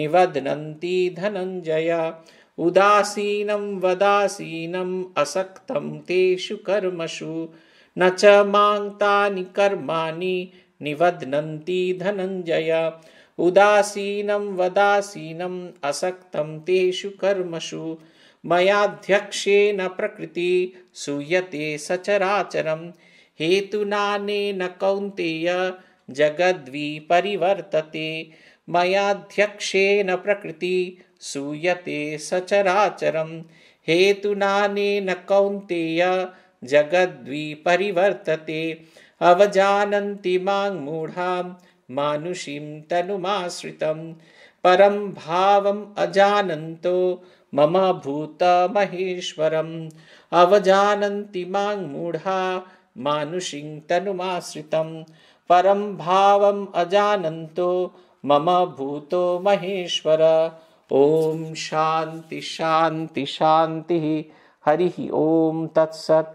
निवदनन्ति धनञ्जय उदासीनं वदासीनम् असक्तं तेषु कर्मषु न च माङ्ानि कर्माणि निबध्नन्ति धनञ्जय उदासीनं वदासीनम् असक्तं तेषु कर्मषु मयाध्यक्षेण सूयते सचराचरं हेतुनानेन कौन्तेय जगद्विपरिवर्तते मयाध्यक्षेण प्रकृति सूयते सचराचरं हेतुनानेन कौन्तेय जगद्विपरिवर्तते अवजानन्ति माङ्मूढां मानुषीं तनुमाश्रितं परं भावम् अजानन्तो मम भूत महेश्वरम् अवजानन्ति मूढा मानुषीं तनुमाश्रितं परं भावम् अजानन्तो मम भूतो महेश्वर ॐ शान्ति शान्तिशान्तिः हरिः ॐ तत्सत्